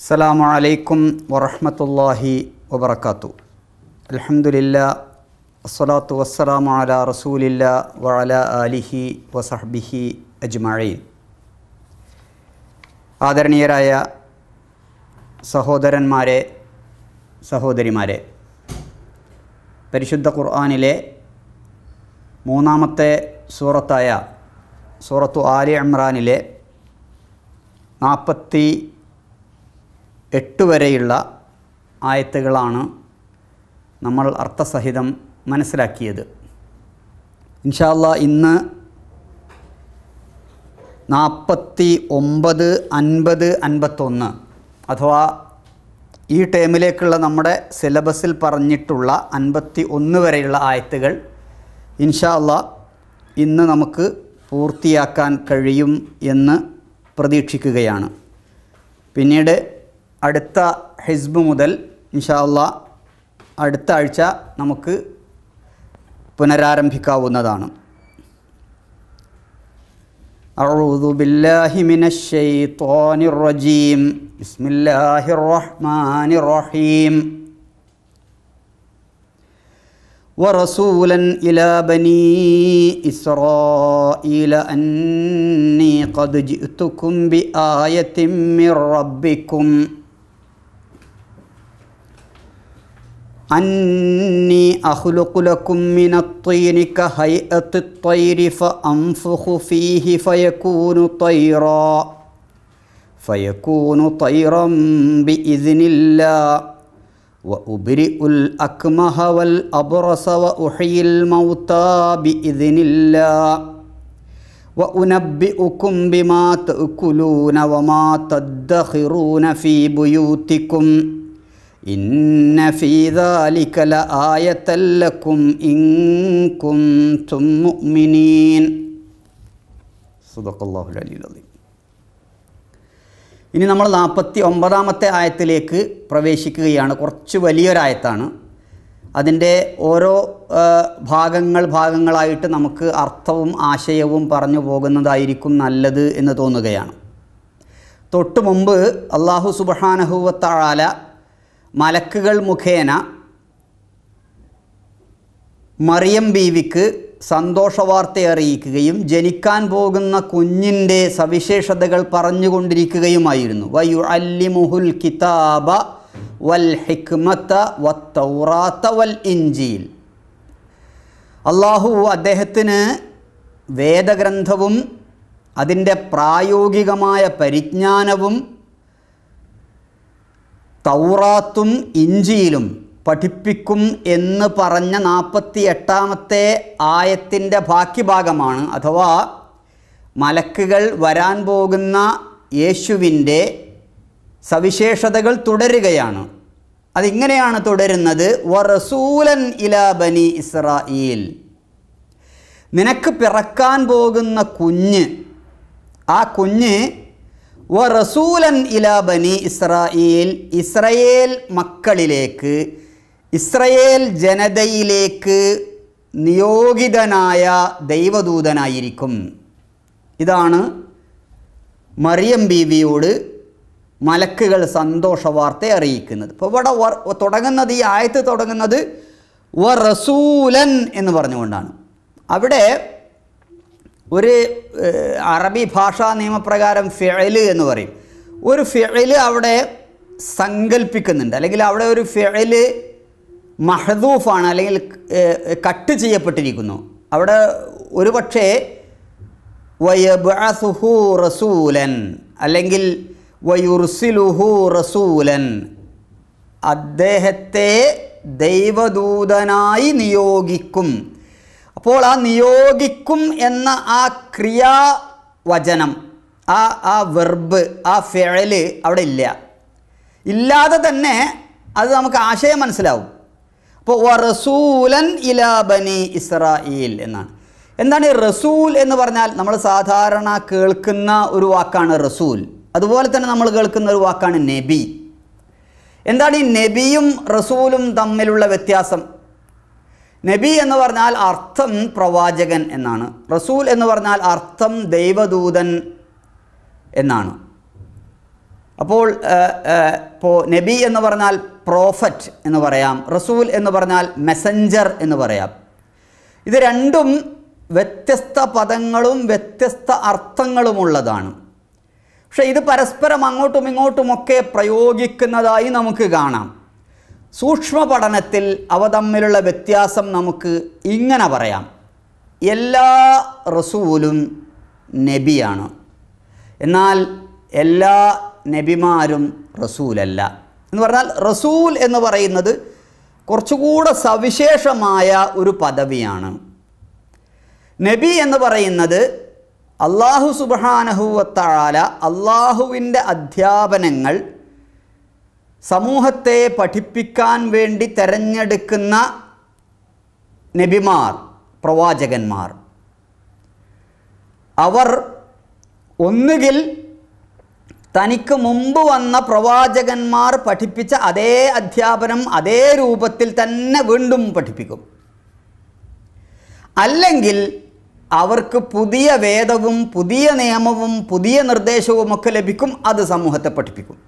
അസ്സാം വലൈക്കും വറഹമത്തല്ലാഹി വബർക്കാത്തു അലഹമുല്ല വസ്സലാത്തു വസ്സലാം അല റസൂലില്ല വഅല അലിഹി വസഹ്ബിഹി അജ്മഴയിൽ ആദരണീയരായ സഹോദരന്മാരെ സഹോദരിമാരെ പരിശുദ്ധ ഖുർആാനിലെ മൂന്നാമത്തെ സൂറത്തായ സൂറത്തു ആലി അമ്രാനിലെ നാൽപ്പത്തി എട്ട് വരെയുള്ള ആയത്തുകളാണ് നമ്മൾ അർത്ഥസഹിതം മനസ്സിലാക്കിയത് ഇൻഷാല്ല ഇന്ന് നാൽപ്പത്തി ഒമ്പത് അൻപത് അൻപത്തൊന്ന് അഥവാ ഈ ടേമിലേക്കുള്ള നമ്മുടെ സിലബസിൽ പറഞ്ഞിട്ടുള്ള അൻപത്തി ഒന്ന് വരെയുള്ള ആയത്തുകൾ ഇൻഷാല്ല ഇന്ന് നമുക്ക് പൂർത്തിയാക്കാൻ കഴിയും എന്ന് പ്രതീക്ഷിക്കുകയാണ് പിന്നീട് അടുത്ത ഹിസ്ബ് മുതൽ ഇൻഷാല്ല അടുത്ത ആഴ്ച നമുക്ക് പുനരാരംഭിക്കാവുന്നതാണ് أعوذ بالله من الشيطان الرجيم بسم الله الرحمن الرحيم ورسولا إلى بني إسرائيل أني قد جئتكم بآية من ربكم أني أخلق لكم من الطين كهيئة الطير فأنفخ فيه فيكون طيرا فيكون طيرا بإذن الله وأبرئ الأكمه والأبرص وأحيي الموتى بإذن الله وأنبئكم بما تأكلون وما تدخرون في بيوتكم ഇന്ന ഫീദാലിക്കല ആയത്തല്ലക്കും ഇങ്കും തുമ്മുമിനീൻ സുദക്കല്ലാഹുൽ അലീം ഇനി നമ്മൾ നാൽപ്പത്തി ഒമ്പതാമത്തെ ആയത്തിലേക്ക് പ്രവേശിക്കുകയാണ് കുറച്ച് വലിയൊരായത്താണ് അതിൻ്റെ ഓരോ ഭാഗങ്ങൾ ഭാഗങ്ങളായിട്ട് നമുക്ക് അർത്ഥവും ആശയവും പറഞ്ഞു പോകുന്നതായിരിക്കും നല്ലത് എന്ന് തോന്നുകയാണ് തൊട്ടു മുമ്പ് അള്ളാഹു സുബാനഹുവത്താഴാല മലക്കുകൾ മുഖേന മറിയം ബീവിക്ക് സന്തോഷവാർത്ത അറിയിക്കുകയും ജനിക്കാൻ പോകുന്ന കുഞ്ഞിൻ്റെ സവിശേഷതകൾ പറഞ്ഞുകൊണ്ടിരിക്കുകയുമായിരുന്നു വയു അല്ലിമുഹുൽ കിതാബ വൽ ഹിക്മത്ത വത്തൗറാത്ത വൽ ഇഞ്ചിയിൽ അള്ളാഹു അദ്ദേഹത്തിന് വേദഗ്രന്ഥവും അതിൻ്റെ പ്രായോഗികമായ പരിജ്ഞാനവും തൗറാത്തും ഇഞ്ചിയിലും പഠിപ്പിക്കും എന്ന് പറഞ്ഞ നാൽപ്പത്തി എട്ടാമത്തെ ആയത്തിൻ്റെ ബാക്കി ഭാഗമാണ് അഥവാ മലക്കുകൾ വരാൻ പോകുന്ന യേശുവിൻ്റെ സവിശേഷതകൾ തുടരുകയാണ് അതിങ്ങനെയാണ് തുടരുന്നത് വറസൂലൻ ഇലാ ബനി ഇസ്രായേൽ നിനക്ക് പിറക്കാൻ പോകുന്ന കുഞ്ഞ് ആ കുഞ്ഞ് വറസൂലൻ ഇലാ ബനി ഇസ്രായേൽ ഇസ്രയേൽ മക്കളിലേക്ക് ഇസ്രയേൽ ജനതയിലേക്ക് നിയോഗിതനായ ദൈവദൂതനായിരിക്കും ഇതാണ് മറിയം ബീവിയോട് മലക്കുകൾ സന്തോഷ വാർത്ത അറിയിക്കുന്നത് ഇപ്പോൾ ഇവിടെ തുടങ്ങുന്നത് ഈ ആയത്ത് തുടങ്ങുന്നത് വ റസൂലൻ എന്ന് പറഞ്ഞുകൊണ്ടാണ് അവിടെ ഒരു അറബി ഭാഷാ നിയമപ്രകാരം ഫിഴല് എന്ന് പറയും ഒരു ഫിഴല് അവിടെ സങ്കല്പിക്കുന്നുണ്ട് അല്ലെങ്കിൽ അവിടെ ഒരു ഫിഴല് മഹദൂഫാണ് അല്ലെങ്കിൽ കട്ട് ചെയ്യപ്പെട്ടിരിക്കുന്നു അവിടെ ഒരു പക്ഷേ വയബസുഹു റസൂലൻ അല്ലെങ്കിൽ വയുർസിലുഹു റസൂലൻ അദ്ദേഹത്തെ ദൈവദൂതനായി നിയോഗിക്കും അപ്പോൾ ആ നിയോഗിക്കും എന്ന ആ ക്രിയാവചനം ആ ആ വെർബ് ആ ഫെഴല് അവിടെ ഇല്ല ഇല്ലാതെ തന്നെ അത് നമുക്ക് ആശയം മനസ്സിലാവും അപ്പോൾ റസൂലൻ ഇലാബനി ഇസ്രായേൽ എന്നാണ് എന്താണ് ഈ റസൂൽ എന്ന് പറഞ്ഞാൽ നമ്മൾ സാധാരണ കേൾക്കുന്ന ഒരു വാക്കാണ് റസൂൽ അതുപോലെ തന്നെ നമ്മൾ കേൾക്കുന്ന ഒരു വാക്കാണ് നബി എന്താണ് ഈ നബിയും റസൂലും തമ്മിലുള്ള വ്യത്യാസം നബി എന്ന് പറഞ്ഞാൽ അർത്ഥം പ്രവാചകൻ എന്നാണ് റസൂൽ എന്ന് പറഞ്ഞാൽ അർത്ഥം ദൈവദൂതൻ എന്നാണ് അപ്പോൾ ഇപ്പോൾ നബി എന്ന് പറഞ്ഞാൽ പ്രോഫറ്റ് എന്ന് പറയാം റസൂൽ എന്ന് പറഞ്ഞാൽ മെസഞ്ചർ എന്ന് പറയാം ഇത് രണ്ടും വ്യത്യസ്ത പദങ്ങളും വ്യത്യസ്ത അർത്ഥങ്ങളുമുള്ളതാണ് പക്ഷേ ഇത് പരസ്പരം അങ്ങോട്ടും ഇങ്ങോട്ടുമൊക്കെ പ്രയോഗിക്കുന്നതായി നമുക്ക് കാണാം സൂക്ഷ്മ പഠനത്തിൽ അവ തമ്മിലുള്ള വ്യത്യാസം നമുക്ക് ഇങ്ങനെ പറയാം എല്ലാ റസൂലും നബിയാണ് എന്നാൽ എല്ലാ നബിമാരും റസൂലല്ല എന്ന് പറഞ്ഞാൽ റസൂൽ എന്ന് പറയുന്നത് കുറച്ചുകൂടെ സവിശേഷമായ ഒരു പദവിയാണ് നബി എന്ന് പറയുന്നത് അള്ളാഹു സുബാനഹുവത്താല അള്ളാഹുവിൻ്റെ അധ്യാപനങ്ങൾ സമൂഹത്തെ പഠിപ്പിക്കാൻ വേണ്ടി തെരഞ്ഞെടുക്കുന്ന നബിമാർ പ്രവാചകന്മാർ അവർ ഒന്നുകിൽ തനിക്ക് മുമ്പ് വന്ന പ്രവാചകന്മാർ പഠിപ്പിച്ച അതേ അധ്യാപനം അതേ രൂപത്തിൽ തന്നെ വീണ്ടും പഠിപ്പിക്കും അല്ലെങ്കിൽ അവർക്ക് പുതിയ വേദവും പുതിയ നിയമവും പുതിയ നിർദ്ദേശവുമൊക്കെ ലഭിക്കും അത് സമൂഹത്തെ പഠിപ്പിക്കും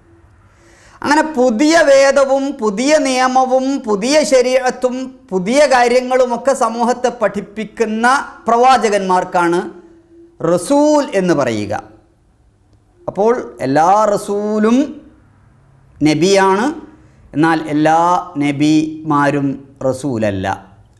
അങ്ങനെ പുതിയ വേദവും പുതിയ നിയമവും പുതിയ ശരീരത്തും പുതിയ കാര്യങ്ങളുമൊക്കെ സമൂഹത്തെ പഠിപ്പിക്കുന്ന പ്രവാചകന്മാർക്കാണ് റസൂൽ എന്ന് പറയുക അപ്പോൾ എല്ലാ റസൂലും നബിയാണ് എന്നാൽ എല്ലാ നബിമാരും റസൂലല്ല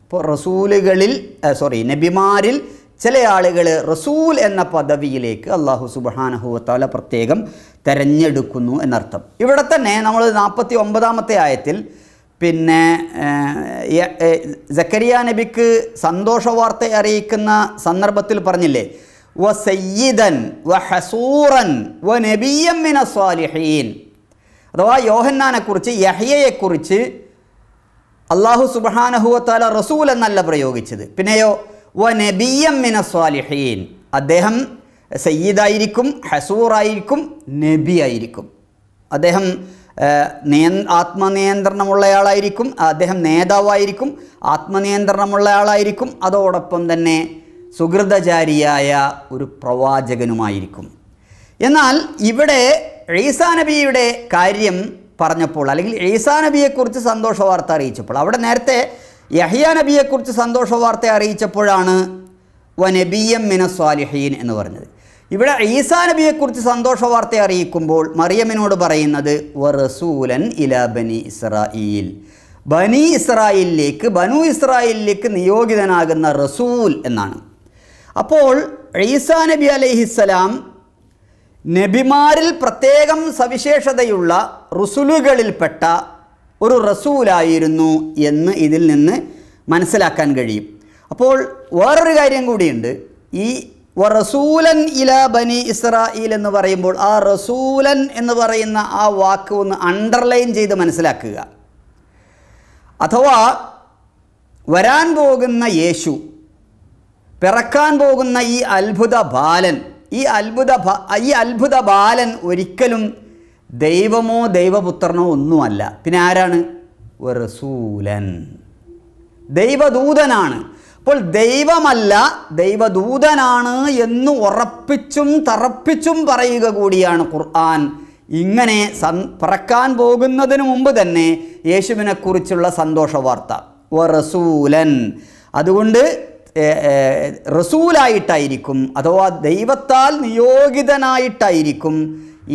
അപ്പോൾ റസൂലുകളിൽ സോറി നബിമാരിൽ ചില ആളുകൾ റസൂൽ എന്ന പദവിയിലേക്ക് അള്ളാഹു സുബാനഹുവത്താല പ്രത്യേകം തെരഞ്ഞെടുക്കുന്നു എന്നർത്ഥം ഇവിടെ തന്നെ നമ്മൾ നാൽപ്പത്തി ഒമ്പതാമത്തെ ആയത്തിൽ പിന്നെ ജക്കരിയ നബിക്ക് സന്തോഷ വാർത്ത അറിയിക്കുന്ന സന്ദർഭത്തിൽ പറഞ്ഞില്ലേ വ സയ്യിദൻ വ ഹസൂറൻ വ നബിയമ്മിന സ്വാലിഹീൻ അഥവാ യോഹന്നാനെക്കുറിച്ച് യഹ്യയെക്കുറിച്ച് അള്ളാഹു സുബാനഹുവത്താല റസൂൽ എന്നല്ല പ്രയോഗിച്ചത് പിന്നെയോ വ നബിയമ്മിന സ്വാലിഹീൻ അദ്ദേഹം സയ്യിദായിരിക്കും ഹസൂറായിരിക്കും നബി ആയിരിക്കും അദ്ദേഹം നിയ ആത്മനിയന്ത്രണമുള്ളയാളായിരിക്കും അദ്ദേഹം നേതാവായിരിക്കും ആത്മനിയന്ത്രണമുള്ള ആളായിരിക്കും അതോടൊപ്പം തന്നെ സുഹൃതചാരിയായ ഒരു പ്രവാചകനുമായിരിക്കും എന്നാൽ ഇവിടെ ഈസാ നബിയുടെ കാര്യം പറഞ്ഞപ്പോൾ അല്ലെങ്കിൽ ഈസാ നബിയെക്കുറിച്ച് സന്തോഷ വാർത്ത അറിയിച്ചപ്പോൾ അവിടെ നേരത്തെ യഹിയ നബിയെക്കുറിച്ച് സന്തോഷ വാർത്ത അറിയിച്ചപ്പോഴാണ് മിന മിനസ്വാലിഹീൻ എന്ന് പറഞ്ഞത് ഇവിടെ ഈസാ നബിയെക്കുറിച്ച് സന്തോഷ വാർത്ത അറിയിക്കുമ്പോൾ മറിയമ്മിനോട് പറയുന്നത് വറസൂലൻ ഇല ബനി ഇസ്രായിൽ ബനി ഇസ്രായേലിലേക്ക് ബനു ഇസ്രായേലിലേക്ക് നിയോഗിതനാകുന്ന റസൂൽ എന്നാണ് അപ്പോൾ ഈസാ നബി അലൈഹിസ്സലാം നബിമാരിൽ പ്രത്യേകം സവിശേഷതയുള്ള റുസുലുകളിൽപ്പെട്ട ഒരു റസൂലായിരുന്നു എന്ന് ഇതിൽ നിന്ന് മനസ്സിലാക്കാൻ കഴിയും അപ്പോൾ വേറൊരു കാര്യം കൂടിയുണ്ട് ഈ റസൂലൻ ഇല ബനി ഇസ്രായേൽ എന്ന് പറയുമ്പോൾ ആ റസൂലൻ എന്ന് പറയുന്ന ആ വാക്ക് ഒന്ന് അണ്ടർലൈൻ ചെയ്ത് മനസ്സിലാക്കുക അഥവാ വരാൻ പോകുന്ന യേശു പിറക്കാൻ പോകുന്ന ഈ അത്ഭുത ബാലൻ ഈ അത്ഭുത ഈ അത്ഭുത ബാലൻ ഒരിക്കലും ദൈവമോ ദൈവപുത്രനോ ഒന്നുമല്ല പിന്നെ ആരാണ് റസൂലൻ ദൈവദൂതനാണ് അപ്പോൾ ദൈവമല്ല ദൈവദൂതനാണ് എന്ന് ഉറപ്പിച്ചും തറപ്പിച്ചും പറയുക കൂടിയാണ് ഖുർആൻ ഇങ്ങനെ സൻ പറക്കാൻ പോകുന്നതിന് മുമ്പ് തന്നെ യേശുവിനെക്കുറിച്ചുള്ള സന്തോഷ വാർത്ത വ റസൂലൻ അതുകൊണ്ട് റസൂലായിട്ടായിരിക്കും അഥവാ ദൈവത്താൽ നിയോഗിതനായിട്ടായിരിക്കും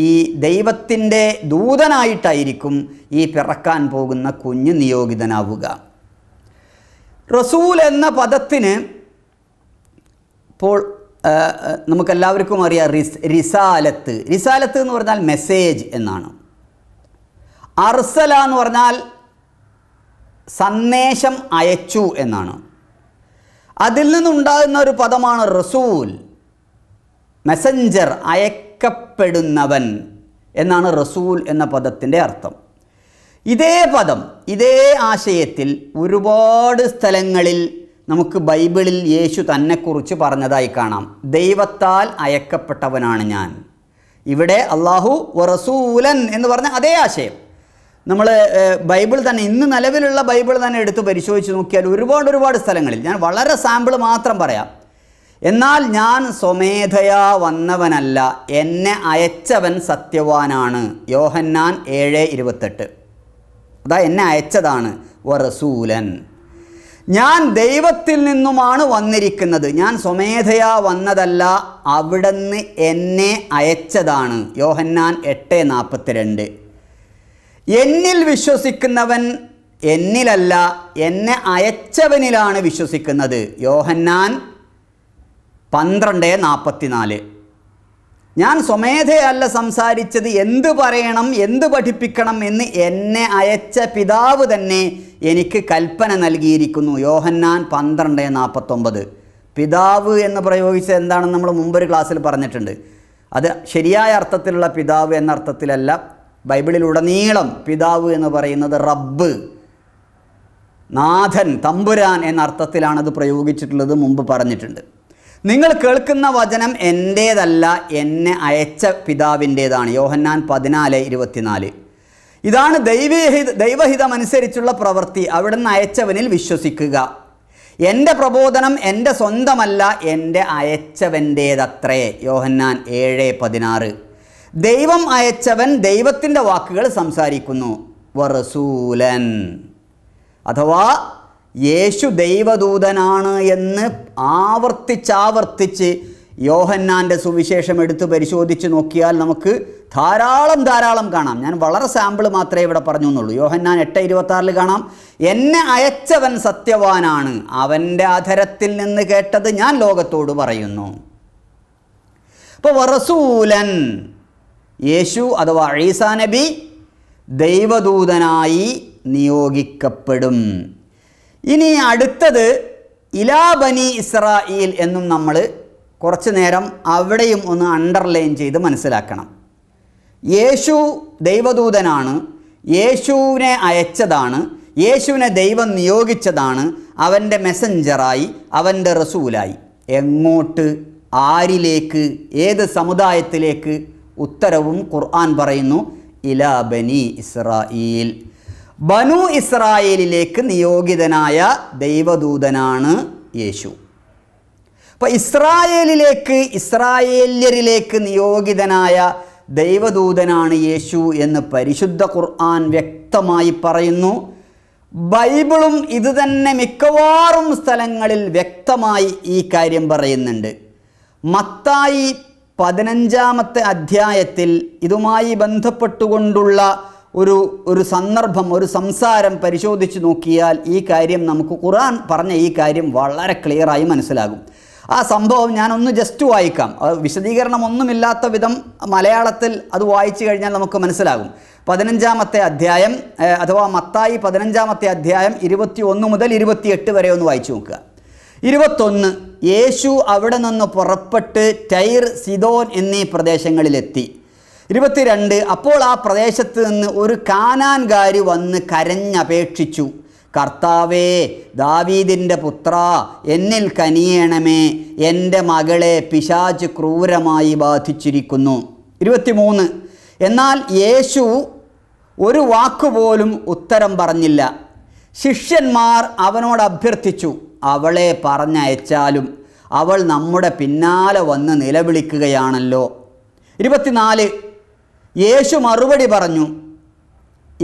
ഈ ദൈവത്തിൻ്റെ ദൂതനായിട്ടായിരിക്കും ഈ പിറക്കാൻ പോകുന്ന കുഞ്ഞ് നിയോഗിതനാവുക റസൂൽ എന്ന പദത്തിന് ഇപ്പോൾ നമുക്കെല്ലാവർക്കും അറിയാം റിസ് റിസാലത്ത് റിസാലത്ത് എന്ന് പറഞ്ഞാൽ മെസ്സേജ് എന്നാണ് അർസല എന്ന് പറഞ്ഞാൽ സന്ദേശം അയച്ചു എന്നാണ് അതിൽ നിന്നുണ്ടാകുന്ന ഒരു പദമാണ് റസൂൽ മെസഞ്ചർ അയക്കപ്പെടുന്നവൻ എന്നാണ് റസൂൽ എന്ന പദത്തിൻ്റെ അർത്ഥം ഇതേ പദം ഇതേ ആശയത്തിൽ ഒരുപാട് സ്ഥലങ്ങളിൽ നമുക്ക് ബൈബിളിൽ യേശു തന്നെക്കുറിച്ച് പറഞ്ഞതായി കാണാം ദൈവത്താൽ അയക്കപ്പെട്ടവനാണ് ഞാൻ ഇവിടെ അള്ളാഹു വറസൂലൻ എന്ന് പറഞ്ഞ അതേ ആശയം നമ്മൾ ബൈബിൾ തന്നെ ഇന്ന് നിലവിലുള്ള ബൈബിൾ തന്നെ എടുത്ത് പരിശോധിച്ച് നോക്കിയാൽ ഒരുപാട് ഒരുപാട് സ്ഥലങ്ങളിൽ ഞാൻ വളരെ സാമ്പിൾ മാത്രം പറയാം എന്നാൽ ഞാൻ സ്വമേധയാ വന്നവനല്ല എന്നെ അയച്ചവൻ സത്യവാനാണ് യോഹന്നാൻ ഏഴ് ഇരുപത്തെട്ട് അതാ എന്നെ അയച്ചതാണ് വറസൂലൻ ഞാൻ ദൈവത്തിൽ നിന്നുമാണ് വന്നിരിക്കുന്നത് ഞാൻ സ്വമേധയാ വന്നതല്ല അവിടുന്ന് എന്നെ അയച്ചതാണ് യോഹന്നാൻ എട്ട് നാൽപ്പത്തിരണ്ട് എന്നിൽ വിശ്വസിക്കുന്നവൻ എന്നിലല്ല എന്നെ അയച്ചവനിലാണ് വിശ്വസിക്കുന്നത് യോഹന്നാൻ പന്ത്രണ്ട് നാൽപ്പത്തിനാല് ഞാൻ സ്വമേധയല്ല സംസാരിച്ചത് എന്ത് പറയണം എന്ത് പഠിപ്പിക്കണം എന്ന് എന്നെ അയച്ച പിതാവ് തന്നെ എനിക്ക് കൽപ്പന നൽകിയിരിക്കുന്നു യോഹന്നാൻ പന്ത്രണ്ട് നാൽപ്പത്തൊമ്പത് പിതാവ് എന്ന് പ്രയോഗിച്ചത് എന്താണെന്ന് നമ്മൾ മുമ്പൊരു ക്ലാസ്സിൽ പറഞ്ഞിട്ടുണ്ട് അത് ശരിയായ അർത്ഥത്തിലുള്ള പിതാവ് എന്ന അർത്ഥത്തിലല്ല ബൈബിളിലുടനീളം പിതാവ് എന്ന് പറയുന്നത് റബ്ബ് നാഥൻ തമ്പുരാൻ എന്ന അർത്ഥത്തിലാണ് അത് പ്രയോഗിച്ചിട്ടുള്ളത് മുമ്പ് പറഞ്ഞിട്ടുണ്ട് നിങ്ങൾ കേൾക്കുന്ന വചനം എൻ്റേതല്ല എന്നെ അയച്ച പിതാവിൻ്റേതാണ് യോഹന്നാൻ പതിനാല് ഇരുപത്തിനാല് ഇതാണ് ദൈവഹിത ദൈവഹിതമനുസരിച്ചുള്ള പ്രവൃത്തി അവിടുന്ന് അയച്ചവനിൽ വിശ്വസിക്കുക എൻ്റെ പ്രബോധനം എൻ്റെ സ്വന്തമല്ല എൻ്റെ അയച്ചവൻ്റേതത്രേ യോഹന്നാൻ ഏഴ് പതിനാറ് ദൈവം അയച്ചവൻ ദൈവത്തിൻ്റെ വാക്കുകൾ സംസാരിക്കുന്നു വറസൂലൻ അഥവാ യേശു ദൈവദൂതനാണ് എന്ന് ആവർത്തിച്ചാവർത്തിച്ച് യോഹന്നാൻ്റെ സുവിശേഷം എടുത്ത് പരിശോധിച്ച് നോക്കിയാൽ നമുക്ക് ധാരാളം ധാരാളം കാണാം ഞാൻ വളരെ സാമ്പിൾ മാത്രമേ ഇവിടെ പറഞ്ഞു എന്നുള്ളൂ യോഹന്നാൻ എട്ട് ഇരുപത്താറിൽ കാണാം എന്നെ അയച്ചവൻ സത്യവാനാണ് അവൻ്റെ അധരത്തിൽ നിന്ന് കേട്ടത് ഞാൻ ലോകത്തോട് പറയുന്നു അപ്പോൾ വറസൂലൻ യേശു അഥവാ ഈസാ നബി ദൈവദൂതനായി നിയോഗിക്കപ്പെടും ഇനി അടുത്തത് ഇലാ ബനി ഇസ്രായേൽ എന്നും നമ്മൾ കുറച്ച് നേരം അവിടെയും ഒന്ന് അണ്ടർലൈൻ ചെയ്ത് മനസ്സിലാക്കണം യേശു ദൈവദൂതനാണ് യേശുവിനെ അയച്ചതാണ് യേശുവിനെ ദൈവം നിയോഗിച്ചതാണ് അവൻ്റെ മെസ്സഞ്ചറായി അവൻ്റെ റസൂലായി എങ്ങോട്ട് ആരിലേക്ക് ഏത് സമുദായത്തിലേക്ക് ഉത്തരവും ഖുർആൻ പറയുന്നു ഇലാ ബനി ഇസ്രായേൽ ബനു ഇസ്രായേലിലേക്ക് നിയോഗിതനായ ദൈവദൂതനാണ് യേശു അപ്പോൾ ഇസ്രായേലിലേക്ക് ഇസ്രായേല്യരിലേക്ക് നിയോഗിതനായ ദൈവദൂതനാണ് യേശു എന്ന് പരിശുദ്ധ ഖുർആൻ വ്യക്തമായി പറയുന്നു ബൈബിളും ഇത് തന്നെ മിക്കവാറും സ്ഥലങ്ങളിൽ വ്യക്തമായി ഈ കാര്യം പറയുന്നുണ്ട് മത്തായി പതിനഞ്ചാമത്തെ അധ്യായത്തിൽ ഇതുമായി ബന്ധപ്പെട്ടുകൊണ്ടുള്ള ഒരു ഒരു സന്ദർഭം ഒരു സംസാരം പരിശോധിച്ച് നോക്കിയാൽ ഈ കാര്യം നമുക്ക് ഖുർആൻ പറഞ്ഞ ഈ കാര്യം വളരെ ക്ലിയറായി മനസ്സിലാകും ആ സംഭവം ഞാനൊന്ന് ജസ്റ്റ് വായിക്കാം വിശദീകരണം ഒന്നുമില്ലാത്ത വിധം മലയാളത്തിൽ അത് വായിച്ചു കഴിഞ്ഞാൽ നമുക്ക് മനസ്സിലാകും പതിനഞ്ചാമത്തെ അധ്യായം അഥവാ മത്തായി പതിനഞ്ചാമത്തെ അധ്യായം ഇരുപത്തി ഒന്ന് മുതൽ ഇരുപത്തിയെട്ട് വരെ ഒന്ന് വായിച്ചു നോക്കുക ഇരുപത്തൊന്ന് യേശു അവിടെ നിന്ന് പുറപ്പെട്ട് ടൈർ സിദോൻ എന്നീ പ്രദേശങ്ങളിലെത്തി ഇരുപത്തിരണ്ട് അപ്പോൾ ആ പ്രദേശത്ത് നിന്ന് ഒരു കാനാൻകാരി വന്ന് കരഞ്ഞപേക്ഷിച്ചു കർത്താവേ ദാവീദിൻ്റെ പുത്ര എന്നിൽ കനിയേണമേ എൻ്റെ മകളെ പിശാച് ക്രൂരമായി ബാധിച്ചിരിക്കുന്നു ഇരുപത്തിമൂന്ന് എന്നാൽ യേശു ഒരു വാക്കുപോലും ഉത്തരം പറഞ്ഞില്ല ശിഷ്യന്മാർ അവനോട് അഭ്യർത്ഥിച്ചു അവളെ പറഞ്ഞയച്ചാലും അവൾ നമ്മുടെ പിന്നാലെ വന്ന് നിലവിളിക്കുകയാണല്ലോ ഇരുപത്തിനാല് യേശു മറുപടി പറഞ്ഞു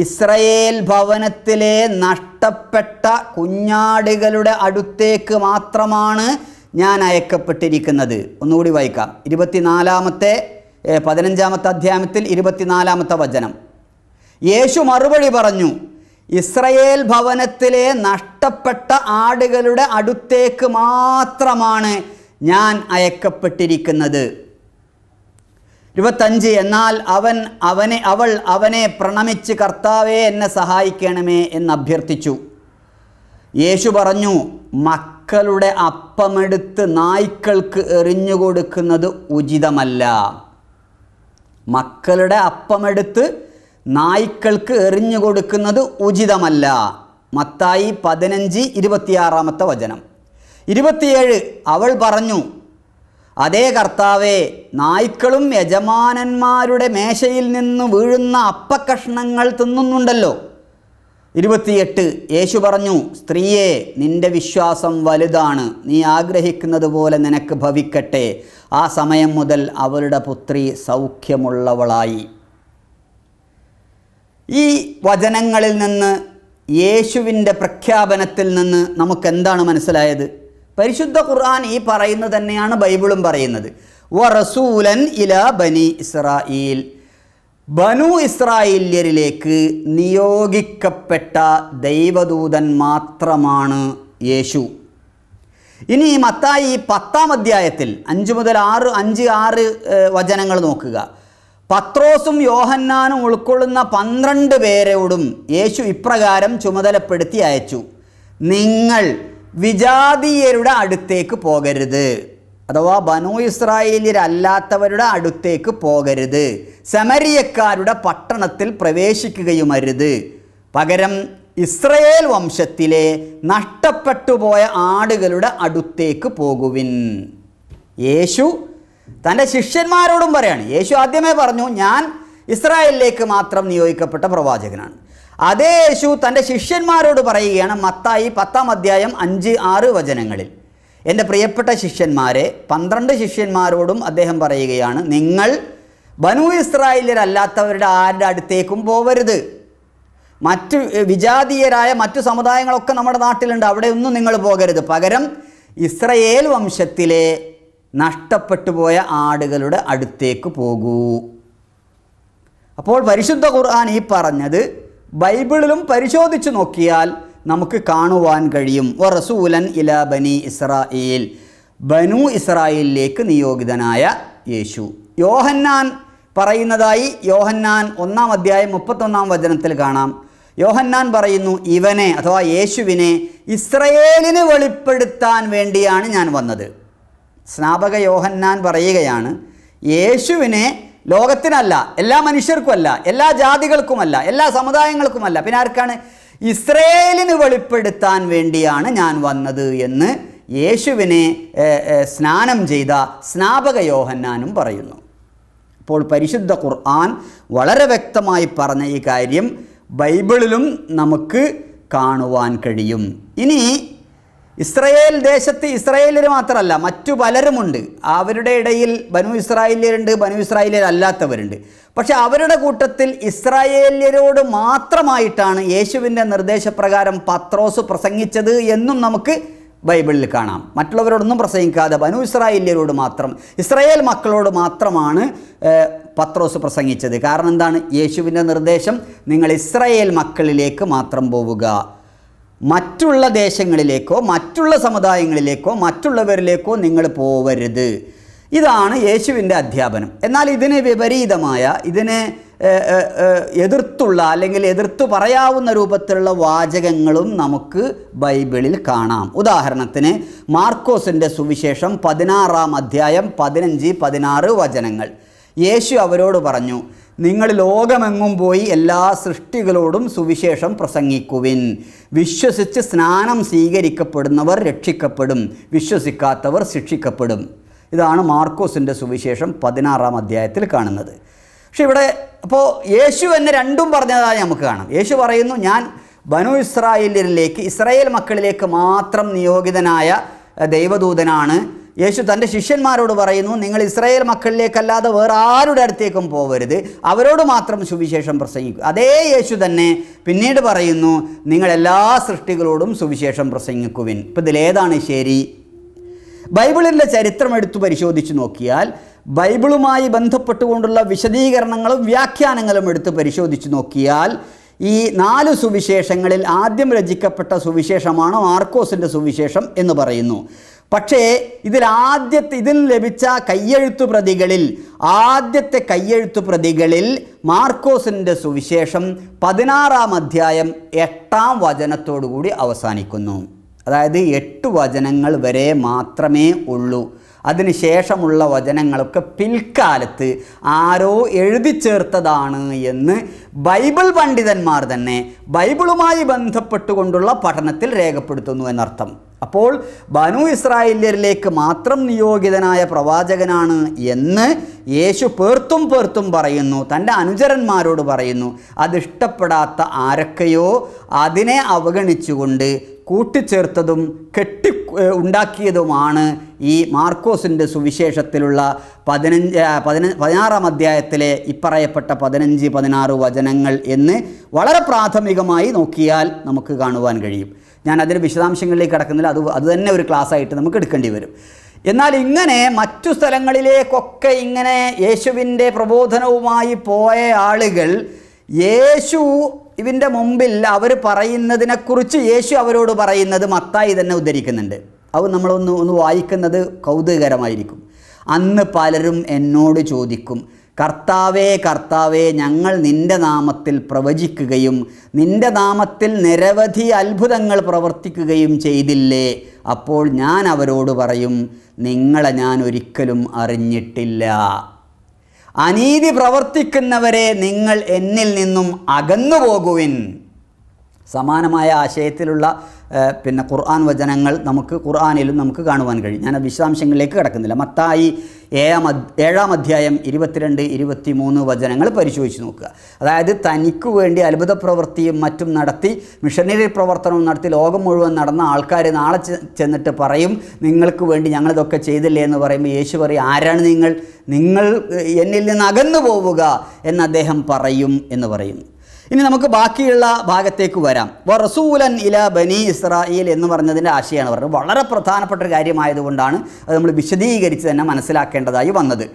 ഇസ്രയേൽ ഭവനത്തിലെ നഷ്ടപ്പെട്ട കുഞ്ഞാടുകളുടെ അടുത്തേക്ക് മാത്രമാണ് ഞാൻ അയക്കപ്പെട്ടിരിക്കുന്നത് ഒന്നുകൂടി വായിക്കാം ഇരുപത്തിനാലാമത്തെ പതിനഞ്ചാമത്തെ അധ്യായത്തിൽ ഇരുപത്തിനാലാമത്തെ വചനം യേശു മറുപടി പറഞ്ഞു ഇസ്രയേൽ ഭവനത്തിലെ നഷ്ടപ്പെട്ട ആടുകളുടെ അടുത്തേക്ക് മാത്രമാണ് ഞാൻ അയക്കപ്പെട്ടിരിക്കുന്നത് ഇരുപത്തഞ്ച് എന്നാൽ അവൻ അവനെ അവൾ അവനെ പ്രണമിച്ച് കർത്താവെ എന്നെ സഹായിക്കണമേ എന്ന് അഭ്യർത്ഥിച്ചു യേശു പറഞ്ഞു മക്കളുടെ അപ്പമെടുത്ത് നായ്ക്കൾക്ക് എറിഞ്ഞു കൊടുക്കുന്നത് ഉചിതമല്ല മക്കളുടെ അപ്പമെടുത്ത് നായ്ക്കൾക്ക് എറിഞ്ഞു കൊടുക്കുന്നത് ഉചിതമല്ല മത്തായി പതിനഞ്ച് ഇരുപത്തിയാറാമത്തെ വചനം ഇരുപത്തിയേഴ് അവൾ പറഞ്ഞു അതേ കർത്താവെ നായ്ക്കളും യജമാനന്മാരുടെ മേശയിൽ നിന്ന് വീഴുന്ന അപ്പക്കഷ്ണങ്ങൾ തിന്നുന്നുണ്ടല്ലോ ഇരുപത്തിയെട്ട് യേശു പറഞ്ഞു സ്ത്രീയെ നിന്റെ വിശ്വാസം വലുതാണ് നീ ആഗ്രഹിക്കുന്നത് പോലെ നിനക്ക് ഭവിക്കട്ടെ ആ സമയം മുതൽ അവരുടെ പുത്രി സൗഖ്യമുള്ളവളായി ഈ വചനങ്ങളിൽ നിന്ന് യേശുവിൻ്റെ പ്രഖ്യാപനത്തിൽ നിന്ന് നമുക്ക് എന്താണ് മനസ്സിലായത് പരിശുദ്ധ ഖുർആൻ ഈ പറയുന്നത് തന്നെയാണ് ബൈബിളും പറയുന്നത് വ റസൂലൻ ഇല ബനി ഇസ്രായേൽ ബനു ഇസ്രായേല്യരിലേക്ക് നിയോഗിക്കപ്പെട്ട ദൈവദൂതൻ മാത്രമാണ് യേശു ഇനി മത്തായി പത്താം അധ്യായത്തിൽ അഞ്ച് മുതൽ ആറ് അഞ്ച് ആറ് വചനങ്ങൾ നോക്കുക പത്രോസും യോഹന്നാനും ഉൾക്കൊള്ളുന്ന പന്ത്രണ്ട് പേരോടും യേശു ഇപ്രകാരം ചുമതലപ്പെടുത്തി അയച്ചു നിങ്ങൾ വിജാതീയരുടെ അടുത്തേക്ക് പോകരുത് അഥവാ ബനു ഇസ്രായേലിയരല്ലാത്തവരുടെ അടുത്തേക്ക് പോകരുത് സമരിയക്കാരുടെ പട്ടണത്തിൽ പ്രവേശിക്കുകയും അരുത് പകരം ഇസ്രയേൽ വംശത്തിലെ നഷ്ടപ്പെട്ടുപോയ ആടുകളുടെ അടുത്തേക്ക് പോകുവിൻ യേശു തൻ്റെ ശിഷ്യന്മാരോടും പറയാണ് യേശു ആദ്യമേ പറഞ്ഞു ഞാൻ ഇസ്രായേലിലേക്ക് മാത്രം നിയോഗിക്കപ്പെട്ട പ്രവാചകനാണ് അതേ യേശു തൻ്റെ ശിഷ്യന്മാരോട് പറയുകയാണ് മത്തായി പത്താം അധ്യായം അഞ്ച് ആറ് വചനങ്ങളിൽ എൻ്റെ പ്രിയപ്പെട്ട ശിഷ്യന്മാരെ പന്ത്രണ്ട് ശിഷ്യന്മാരോടും അദ്ദേഹം പറയുകയാണ് നിങ്ങൾ ബനു ഇസ്രായേലരല്ലാത്തവരുടെ ആരുടെ അടുത്തേക്കും പോവരുത് മറ്റു വിജാതീയരായ മറ്റു സമുദായങ്ങളൊക്കെ നമ്മുടെ നാട്ടിലുണ്ട് അവിടെയൊന്നും നിങ്ങൾ പോകരുത് പകരം ഇസ്രയേൽ വംശത്തിലെ നഷ്ടപ്പെട്ടു പോയ ആടുകളുടെ അടുത്തേക്ക് പോകൂ അപ്പോൾ പരിശുദ്ധ ഖുർആൻ ഈ പറഞ്ഞത് ബൈബിളിലും പരിശോധിച്ച് നോക്കിയാൽ നമുക്ക് കാണുവാൻ കഴിയും വ റസൂലൻ ഇല ബനി ഇസ്രായേൽ ബനു ഇസ്രായേലിലേക്ക് നിയോഗിതനായ യേശു യോഹന്നാൻ പറയുന്നതായി യോഹന്നാൻ ഒന്നാം അധ്യായം മുപ്പത്തൊന്നാം വചനത്തിൽ കാണാം യോഹന്നാൻ പറയുന്നു ഇവനെ അഥവാ യേശുവിനെ ഇസ്രയേലിന് വെളിപ്പെടുത്താൻ വേണ്ടിയാണ് ഞാൻ വന്നത് സ്നാപക യോഹന്നാൻ പറയുകയാണ് യേശുവിനെ ലോകത്തിനല്ല എല്ലാ മനുഷ്യർക്കുമല്ല എല്ലാ ജാതികൾക്കുമല്ല എല്ലാ സമുദായങ്ങൾക്കുമല്ല പിന്നെ ആർക്കാണ് ഇസ്രയേലിന് വെളിപ്പെടുത്താൻ വേണ്ടിയാണ് ഞാൻ വന്നത് എന്ന് യേശുവിനെ സ്നാനം ചെയ്ത സ്നാപക യോഹന്നാനും പറയുന്നു അപ്പോൾ പരിശുദ്ധ ഖുർആൻ വളരെ വ്യക്തമായി പറഞ്ഞ ഈ കാര്യം ബൈബിളിലും നമുക്ക് കാണുവാൻ കഴിയും ഇനി ഇസ്രയേൽ ദേശത്ത് ഇസ്രായേലിൽ മാത്രമല്ല മറ്റു പലരുമുണ്ട് അവരുടെ ഇടയിൽ ബനു ഇസ്രായേലിയരുണ്ട് ബനു ഇസ്രായേലിയരല്ലാത്തവരുണ്ട് പക്ഷേ അവരുടെ കൂട്ടത്തിൽ ഇസ്രായേലിയരോട് മാത്രമായിട്ടാണ് യേശുവിൻ്റെ നിർദ്ദേശപ്രകാരം പത്രോസ് പ്രസംഗിച്ചത് എന്നും നമുക്ക് ബൈബിളിൽ കാണാം മറ്റുള്ളവരോടൊന്നും പ്രസംഗിക്കാതെ ബനു ഇസ്രായേലിയരോട് മാത്രം ഇസ്രായേൽ മക്കളോട് മാത്രമാണ് പത്രോസ് പ്രസംഗിച്ചത് കാരണം എന്താണ് യേശുവിൻ്റെ നിർദ്ദേശം നിങ്ങൾ ഇസ്രായേൽ മക്കളിലേക്ക് മാത്രം പോവുക മറ്റുള്ള ദേശങ്ങളിലേക്കോ മറ്റുള്ള സമുദായങ്ങളിലേക്കോ മറ്റുള്ളവരിലേക്കോ നിങ്ങൾ പോവരുത് ഇതാണ് യേശുവിൻ്റെ അധ്യാപനം എന്നാൽ ഇതിന് വിപരീതമായ ഇതിനെ എതിർത്തുള്ള അല്ലെങ്കിൽ എതിർത്തു പറയാവുന്ന രൂപത്തിലുള്ള വാചകങ്ങളും നമുക്ക് ബൈബിളിൽ കാണാം ഉദാഹരണത്തിന് മാർക്കോസിൻ്റെ സുവിശേഷം പതിനാറാം അധ്യായം പതിനഞ്ച് പതിനാറ് വചനങ്ങൾ യേശു അവരോട് പറഞ്ഞു നിങ്ങൾ ലോകമെങ്ങും പോയി എല്ലാ സൃഷ്ടികളോടും സുവിശേഷം പ്രസംഗിക്കുവിൻ വിശ്വസിച്ച് സ്നാനം സ്വീകരിക്കപ്പെടുന്നവർ രക്ഷിക്കപ്പെടും വിശ്വസിക്കാത്തവർ ശിക്ഷിക്കപ്പെടും ഇതാണ് മാർക്കോസിൻ്റെ സുവിശേഷം പതിനാറാം അധ്യായത്തിൽ കാണുന്നത് പക്ഷെ ഇവിടെ അപ്പോൾ യേശു എന്നെ രണ്ടും പറഞ്ഞതായി നമുക്ക് കാണാം യേശു പറയുന്നു ഞാൻ ബനു ഇസ്രായേലിലേക്ക് ഇസ്രായേൽ മക്കളിലേക്ക് മാത്രം നിയോഗിതനായ ദൈവദൂതനാണ് യേശു തൻ്റെ ശിഷ്യന്മാരോട് പറയുന്നു നിങ്ങൾ ഇസ്രായേൽ മക്കളിലേക്കല്ലാതെ വേറെ ആരുടെ അടുത്തേക്കും പോവരുത് അവരോട് മാത്രം സുവിശേഷം പ്രസംഗിക്കും അതേ യേശു തന്നെ പിന്നീട് പറയുന്നു നിങ്ങൾ എല്ലാ സൃഷ്ടികളോടും സുവിശേഷം പ്രസംഗിക്കുവിൻ ഇപ്പം ഇതിലേതാണ് ശരി ബൈബിളിൻ്റെ ചരിത്രം എടുത്തു പരിശോധിച്ച് നോക്കിയാൽ ബൈബിളുമായി ബന്ധപ്പെട്ടുകൊണ്ടുള്ള വിശദീകരണങ്ങളും വ്യാഖ്യാനങ്ങളും എടുത്ത് പരിശോധിച്ച് നോക്കിയാൽ ഈ നാല് സുവിശേഷങ്ങളിൽ ആദ്യം രചിക്കപ്പെട്ട സുവിശേഷമാണ് മാർക്കോസിൻ്റെ സുവിശേഷം എന്ന് പറയുന്നു പക്ഷേ ഇതിൽ ആദ്യത്തെ ഇതിൽ ലഭിച്ച കയ്യെഴുത്തു പ്രതികളിൽ ആദ്യത്തെ കയ്യെഴുത്തു പ്രതികളിൽ മാർക്കോസിൻ്റെ സുവിശേഷം പതിനാറാം അധ്യായം എട്ടാം വചനത്തോടുകൂടി അവസാനിക്കുന്നു അതായത് എട്ട് വചനങ്ങൾ വരെ മാത്രമേ ഉള്ളൂ അതിനുശേഷമുള്ള വചനങ്ങളൊക്കെ പിൽക്കാലത്ത് ആരോ എഴുതി ചേർത്തതാണ് എന്ന് ബൈബിൾ പണ്ഡിതന്മാർ തന്നെ ബൈബിളുമായി ബന്ധപ്പെട്ടുകൊണ്ടുള്ള പഠനത്തിൽ രേഖപ്പെടുത്തുന്നു എന്നർത്ഥം അപ്പോൾ ബനു ഇസ്രായേല്യരിലേക്ക് മാത്രം നിയോഗിതനായ പ്രവാചകനാണ് എന്ന് യേശു പേർത്തും പേർത്തും പറയുന്നു തൻ്റെ അനുചരന്മാരോട് പറയുന്നു അതിഷ്ടപ്പെടാത്ത ആരൊക്കെയോ അതിനെ അവഗണിച്ചുകൊണ്ട് കൂട്ടിച്ചേർത്തതും കെട്ടി ഉണ്ടാക്കിയതുമാണ് ഈ മാർക്കോസിൻ്റെ സുവിശേഷത്തിലുള്ള പതിനഞ്ച് പതിന പതിനാറാം അധ്യായത്തിലെ ഇപ്പറയപ്പെട്ട പതിനഞ്ച് പതിനാറ് വചനങ്ങൾ എന്ന് വളരെ പ്രാഥമികമായി നോക്കിയാൽ നമുക്ക് കാണുവാൻ കഴിയും ഞാൻ അതിൻ്റെ വിശദാംശങ്ങളിലേക്ക് കിടക്കുന്നില്ല അത് അത് തന്നെ ഒരു ക്ലാസ്സായിട്ട് നമുക്ക് എടുക്കേണ്ടി വരും എന്നാൽ ഇങ്ങനെ മറ്റു സ്ഥലങ്ങളിലേക്കൊക്കെ ഇങ്ങനെ യേശുവിൻ്റെ പ്രബോധനവുമായി പോയ ആളുകൾ യേശു ഇവൻ്റെ മുമ്പിൽ അവർ പറയുന്നതിനെക്കുറിച്ച് യേശു അവരോട് പറയുന്നത് മത്തായി തന്നെ ഉദ്ധരിക്കുന്നുണ്ട് അത് നമ്മളൊന്ന് ഒന്ന് വായിക്കുന്നത് കൗതുകകരമായിരിക്കും അന്ന് പലരും എന്നോട് ചോദിക്കും കർത്താവേ കർത്താവേ ഞങ്ങൾ നിൻ്റെ നാമത്തിൽ പ്രവചിക്കുകയും നിൻ്റെ നാമത്തിൽ നിരവധി അത്ഭുതങ്ങൾ പ്രവർത്തിക്കുകയും ചെയ്തില്ലേ അപ്പോൾ ഞാൻ അവരോട് പറയും നിങ്ങളെ ഞാൻ ഒരിക്കലും അറിഞ്ഞിട്ടില്ല അനീതി പ്രവർത്തിക്കുന്നവരെ നിങ്ങൾ എന്നിൽ നിന്നും അകന്നു പോകുവിൻ സമാനമായ ആശയത്തിലുള്ള പിന്നെ ഖുർആൻ വചനങ്ങൾ നമുക്ക് ഖുർആാനിലും നമുക്ക് കാണുവാൻ കഴിയും ഞാൻ വിശദാംശങ്ങളിലേക്ക് കിടക്കുന്നില്ല മത്തായി ഏഴാം ഏഴാം അധ്യായം ഇരുപത്തിരണ്ട് ഇരുപത്തി മൂന്ന് വചനങ്ങൾ പരിശോധിച്ച് നോക്കുക അതായത് തനിക്ക് വേണ്ടി അത്ഭുത പ്രവൃത്തിയും മറ്റും നടത്തി മിഷനറി പ്രവർത്തനവും നടത്തി ലോകം മുഴുവൻ നടന്ന ആൾക്കാർ നാളെ ചെന്നിട്ട് പറയും നിങ്ങൾക്ക് വേണ്ടി ഞങ്ങളിതൊക്കെ ചെയ്തില്ലേ എന്ന് പറയുമ്പോൾ യേശു പറയും ആരാണ് നിങ്ങൾ നിങ്ങൾ എന്നിൽ നിന്ന് അകന്നു പോവുക എന്ന് അദ്ദേഹം പറയും എന്ന് പറയുന്നു ഇനി നമുക്ക് ബാക്കിയുള്ള ഭാഗത്തേക്ക് വരാം റസൂലൻ ഇല ബനി ഇസ്രായേൽ എന്ന് പറഞ്ഞതിൻ്റെ ആശയമാണ് പറഞ്ഞത് വളരെ പ്രധാനപ്പെട്ട ഒരു കാര്യമായതുകൊണ്ടാണ് അത് നമ്മൾ വിശദീകരിച്ച് തന്നെ മനസ്സിലാക്കേണ്ടതായി വന്നത്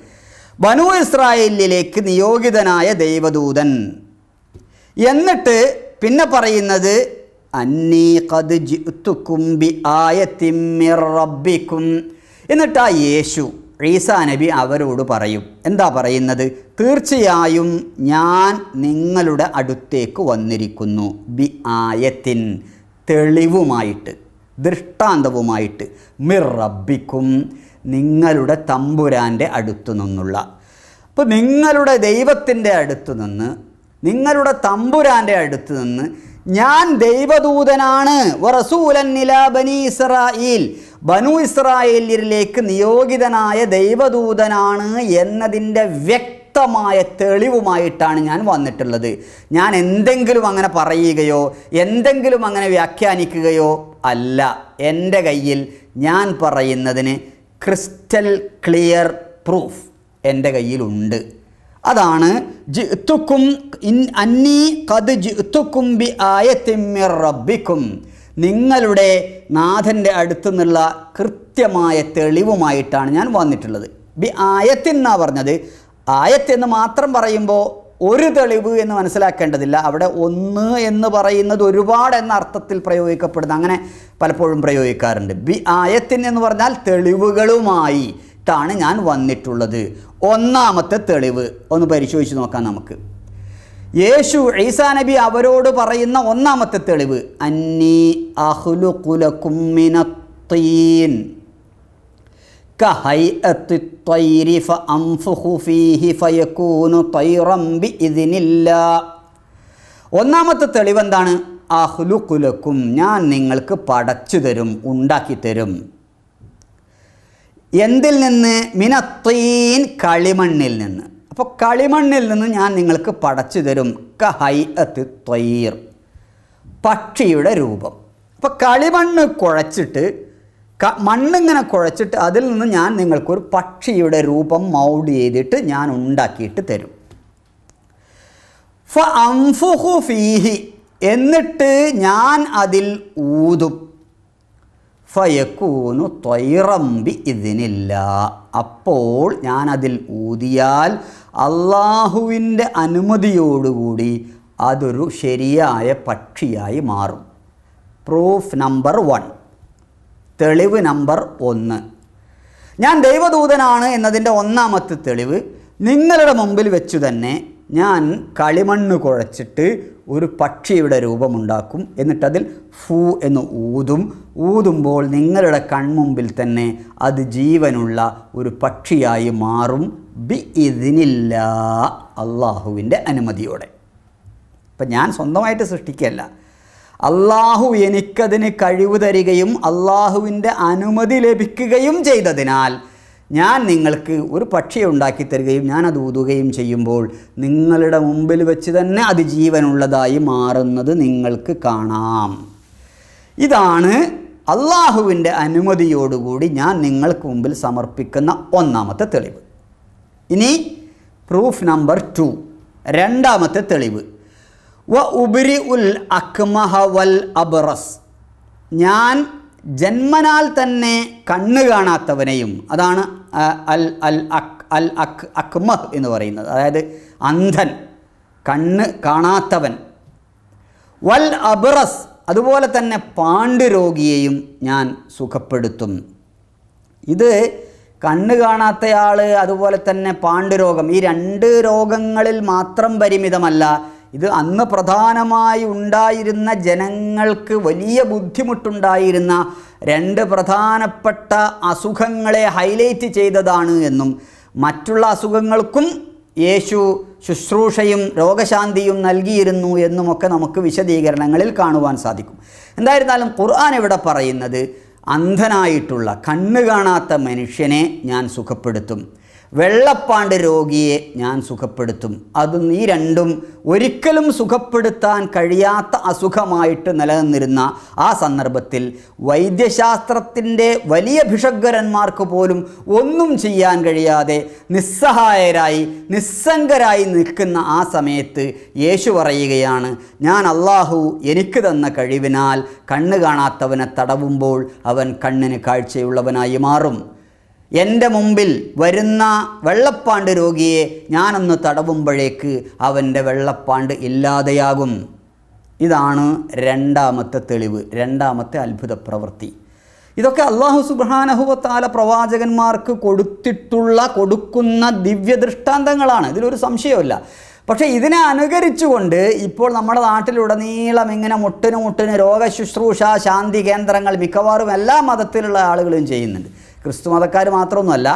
ബനു ഇസ്രായേലിലേക്ക് നിയോഗിതനായ ദൈവദൂതൻ എന്നിട്ട് പിന്നെ പറയുന്നത് അന്നീ കത് ജിത്തുക്കും ബി ആയത്തിമ്മിർ റബ്ബിക്കും എന്നിട്ട് ആ യേശു ഈസാ നബി അവരോട് പറയും എന്താ പറയുന്നത് തീർച്ചയായും ഞാൻ നിങ്ങളുടെ അടുത്തേക്ക് വന്നിരിക്കുന്നു ബി ആയത്തിൻ തെളിവുമായിട്ട് ദൃഷ്ടാന്തവുമായിട്ട് മിർ റബ്ബിക്കും നിങ്ങളുടെ തമ്പുരാൻ്റെ അടുത്തു നിന്നുള്ള അപ്പോൾ നിങ്ങളുടെ ദൈവത്തിൻ്റെ അടുത്തു നിന്ന് നിങ്ങളുടെ തമ്പുരാൻ്റെ അടുത്തു നിന്ന് ഞാൻ ദൈവദൂതനാണ് ഇസ്രായേൽ ബനു ഇസ്രായേലിലേക്ക് നിയോഗിതനായ ദൈവദൂതനാണ് എന്നതിൻ്റെ വ്യക്തമായ തെളിവുമായിട്ടാണ് ഞാൻ വന്നിട്ടുള്ളത് ഞാൻ എന്തെങ്കിലും അങ്ങനെ പറയുകയോ എന്തെങ്കിലും അങ്ങനെ വ്യാഖ്യാനിക്കുകയോ അല്ല എൻ്റെ കയ്യിൽ ഞാൻ പറയുന്നതിന് ക്രിസ്റ്റൽ ക്ലിയർ പ്രൂഫ് എൻ്റെ കയ്യിലുണ്ട് അതാണ് ജിത്തുക്കും ഇൻ അന്നി കത് ജിത്തുക്കും ബി ആയത്തിമ്മിർ റബ്ബിക്കും നിങ്ങളുടെ നാഥൻ്റെ അടുത്തു നിന്നുള്ള കൃത്യമായ തെളിവുമായിട്ടാണ് ഞാൻ വന്നിട്ടുള്ളത് ബി ആയത്തിന്നാ പറഞ്ഞത് ആയത്തെന്ന് മാത്രം പറയുമ്പോൾ ഒരു തെളിവ് എന്ന് മനസ്സിലാക്കേണ്ടതില്ല അവിടെ ഒന്ന് എന്ന് പറയുന്നത് ഒരുപാട് എന്ന അർത്ഥത്തിൽ പ്രയോഗിക്കപ്പെടുന്ന അങ്ങനെ പലപ്പോഴും പ്രയോഗിക്കാറുണ്ട് ബി ആയത്തിൻ എന്ന് പറഞ്ഞാൽ തെളിവുകളുമായി ആയിട്ടാണ് ഞാൻ വന്നിട്ടുള്ളത് ഒന്നാമത്തെ തെളിവ് ഒന്ന് പരിശോധിച്ച് നോക്കാം നമുക്ക് യേശു ഈസാ നബി അവരോട് പറയുന്ന ഒന്നാമത്തെ തെളിവ് അന്നീ അഹ്ലുക്കുലക്കുമ്മിനീൻ ഒന്നാമത്തെ തെളിവെന്താണ് കുലക്കും ഞാൻ നിങ്ങൾക്ക് പടച്ചു തരും ഉണ്ടാക്കി തരും എന്തിൽ നിന്ന് മിനത്തീൻ കളിമണ്ണിൽ നിന്ന് അപ്പോൾ കളിമണ്ണിൽ നിന്ന് ഞാൻ നിങ്ങൾക്ക് പടച്ചു തരും ക ഹൈ അത്ത് ത്വയീർ പക്ഷിയുടെ രൂപം അപ്പോൾ കളിമണ്ണ് കുഴച്ചിട്ട് ക മണ്ണിങ്ങനെ കുഴച്ചിട്ട് അതിൽ നിന്ന് ഞാൻ നിങ്ങൾക്കൊരു പക്ഷിയുടെ രൂപം മൗഡ് ചെയ്തിട്ട് ഞാൻ ഉണ്ടാക്കിയിട്ട് തരും ഫ അംഫുഹു ഫീഹി എന്നിട്ട് ഞാൻ അതിൽ ഊതും ഫയക്കൂനു ത്വൈറംബി ഇതിനില്ല അപ്പോൾ ഞാനതിൽ ഊതിയാൽ അള്ളാഹുവിൻ്റെ അനുമതിയോടുകൂടി അതൊരു ശരിയായ പക്ഷിയായി മാറും പ്രൂഫ് നമ്പർ വൺ തെളിവ് നമ്പർ ഒന്ന് ഞാൻ ദൈവദൂതനാണ് എന്നതിൻ്റെ ഒന്നാമത്തെ തെളിവ് നിങ്ങളുടെ മുമ്പിൽ വെച്ചു തന്നെ ഞാൻ കളിമണ്ണ് കുഴച്ചിട്ട് ഒരു പക്ഷിയുടെ രൂപമുണ്ടാക്കും എന്നിട്ടതിൽ ഫൂ എന്ന് ഊതും ഊതുമ്പോൾ നിങ്ങളുടെ കൺമുമ്പിൽ തന്നെ അത് ജീവനുള്ള ഒരു പക്ഷിയായി മാറും ബി ഇതിനില്ല അള്ളാഹുവിൻ്റെ അനുമതിയോടെ ഇപ്പം ഞാൻ സ്വന്തമായിട്ട് സൃഷ്ടിക്കുകയല്ല അള്ളാഹു എനിക്കതിന് കഴിവ് തരികയും അള്ളാഹുവിൻ്റെ അനുമതി ലഭിക്കുകയും ചെയ്തതിനാൽ ഞാൻ നിങ്ങൾക്ക് ഒരു പക്ഷിയെ ഉണ്ടാക്കി തരികയും ഞാൻ അത് ഊതുകയും ചെയ്യുമ്പോൾ നിങ്ങളുടെ മുമ്പിൽ വെച്ച് തന്നെ അത് ജീവനുള്ളതായി മാറുന്നത് നിങ്ങൾക്ക് കാണാം ഇതാണ് അള്ളാഹുവിൻ്റെ അനുമതിയോടുകൂടി ഞാൻ നിങ്ങൾക്ക് മുമ്പിൽ സമർപ്പിക്കുന്ന ഒന്നാമത്തെ തെളിവ് ഇനി പ്രൂഫ് നമ്പർ ടു രണ്ടാമത്തെ തെളിവ് വ ഉബിരി ഉൽ അക്മഹ വൽ അബറസ് ഞാൻ ജന്മനാൽ തന്നെ കണ്ണ് കാണാത്തവനെയും അതാണ് അൽ അൽ അക് അൽ അക് അക്മഹ് എന്ന് പറയുന്നത് അതായത് അന്ധൻ കണ്ണ് കാണാത്തവൻ വൽ അബ്റസ് അതുപോലെ തന്നെ പാണ്ഡുരോഗിയെയും ഞാൻ സുഖപ്പെടുത്തും ഇത് കണ്ണ് കാണാത്തയാൾ അതുപോലെ തന്നെ പാണ്ഡുരോഗം ഈ രണ്ട് രോഗങ്ങളിൽ മാത്രം പരിമിതമല്ല ഇത് അന്ന് പ്രധാനമായി ഉണ്ടായിരുന്ന ജനങ്ങൾക്ക് വലിയ ബുദ്ധിമുട്ടുണ്ടായിരുന്ന രണ്ട് പ്രധാനപ്പെട്ട അസുഖങ്ങളെ ഹൈലൈറ്റ് ചെയ്തതാണ് എന്നും മറ്റുള്ള അസുഖങ്ങൾക്കും യേശു ശുശ്രൂഷയും രോഗശാന്തിയും നൽകിയിരുന്നു എന്നുമൊക്കെ നമുക്ക് വിശദീകരണങ്ങളിൽ കാണുവാൻ സാധിക്കും എന്തായിരുന്നാലും ഖുർആൻ ഇവിടെ പറയുന്നത് അന്ധനായിട്ടുള്ള കണ്ണ് കാണാത്ത മനുഷ്യനെ ഞാൻ സുഖപ്പെടുത്തും വെള്ളപ്പാണ്ട് രോഗിയെ ഞാൻ സുഖപ്പെടുത്തും അത് നീ രണ്ടും ഒരിക്കലും സുഖപ്പെടുത്താൻ കഴിയാത്ത അസുഖമായിട്ട് നിലനിന്നിരുന്ന ആ സന്ദർഭത്തിൽ വൈദ്യശാസ്ത്രത്തിൻ്റെ വലിയ ഭിഷഗ്വരന്മാർക്ക് പോലും ഒന്നും ചെയ്യാൻ കഴിയാതെ നിസ്സഹായരായി നിസ്സംഗരായി നിൽക്കുന്ന ആ സമയത്ത് യേശു പറയുകയാണ് ഞാൻ അള്ളാഹു എനിക്ക് തന്ന കഴിവിനാൽ കണ്ണ് കാണാത്തവനെ തടവുമ്പോൾ അവൻ കണ്ണിന് കാഴ്ചയുള്ളവനായി മാറും എൻ്റെ മുമ്പിൽ വരുന്ന വെള്ളപ്പാണ്ട് രോഗിയെ ഞാനൊന്ന് തടവുമ്പോഴേക്ക് അവൻ്റെ വെള്ളപ്പാണ്ട് ഇല്ലാതെയാകും ഇതാണ് രണ്ടാമത്തെ തെളിവ് രണ്ടാമത്തെ അത്ഭുത പ്രവൃത്തി ഇതൊക്കെ അള്ളാഹു സുബ്രഹാനഹുവത്താല പ്രവാചകന്മാർക്ക് കൊടുത്തിട്ടുള്ള കൊടുക്കുന്ന ദിവ്യ ദൃഷ്ടാന്തങ്ങളാണ് ഇതിലൊരു സംശയമല്ല പക്ഷേ ഇതിനെ അനുകരിച്ചുകൊണ്ട് ഇപ്പോൾ നമ്മുടെ നാട്ടിലുടനീളം ഇങ്ങനെ മുട്ടിന് മുട്ടിന് രോഗശുശ്രൂഷ ശാന്തി കേന്ദ്രങ്ങൾ മിക്കവാറും എല്ലാ മതത്തിലുള്ള ആളുകളും ചെയ്യുന്നുണ്ട് ക്രിസ്തു മതക്കാർ മാത്രമൊന്നുമല്ല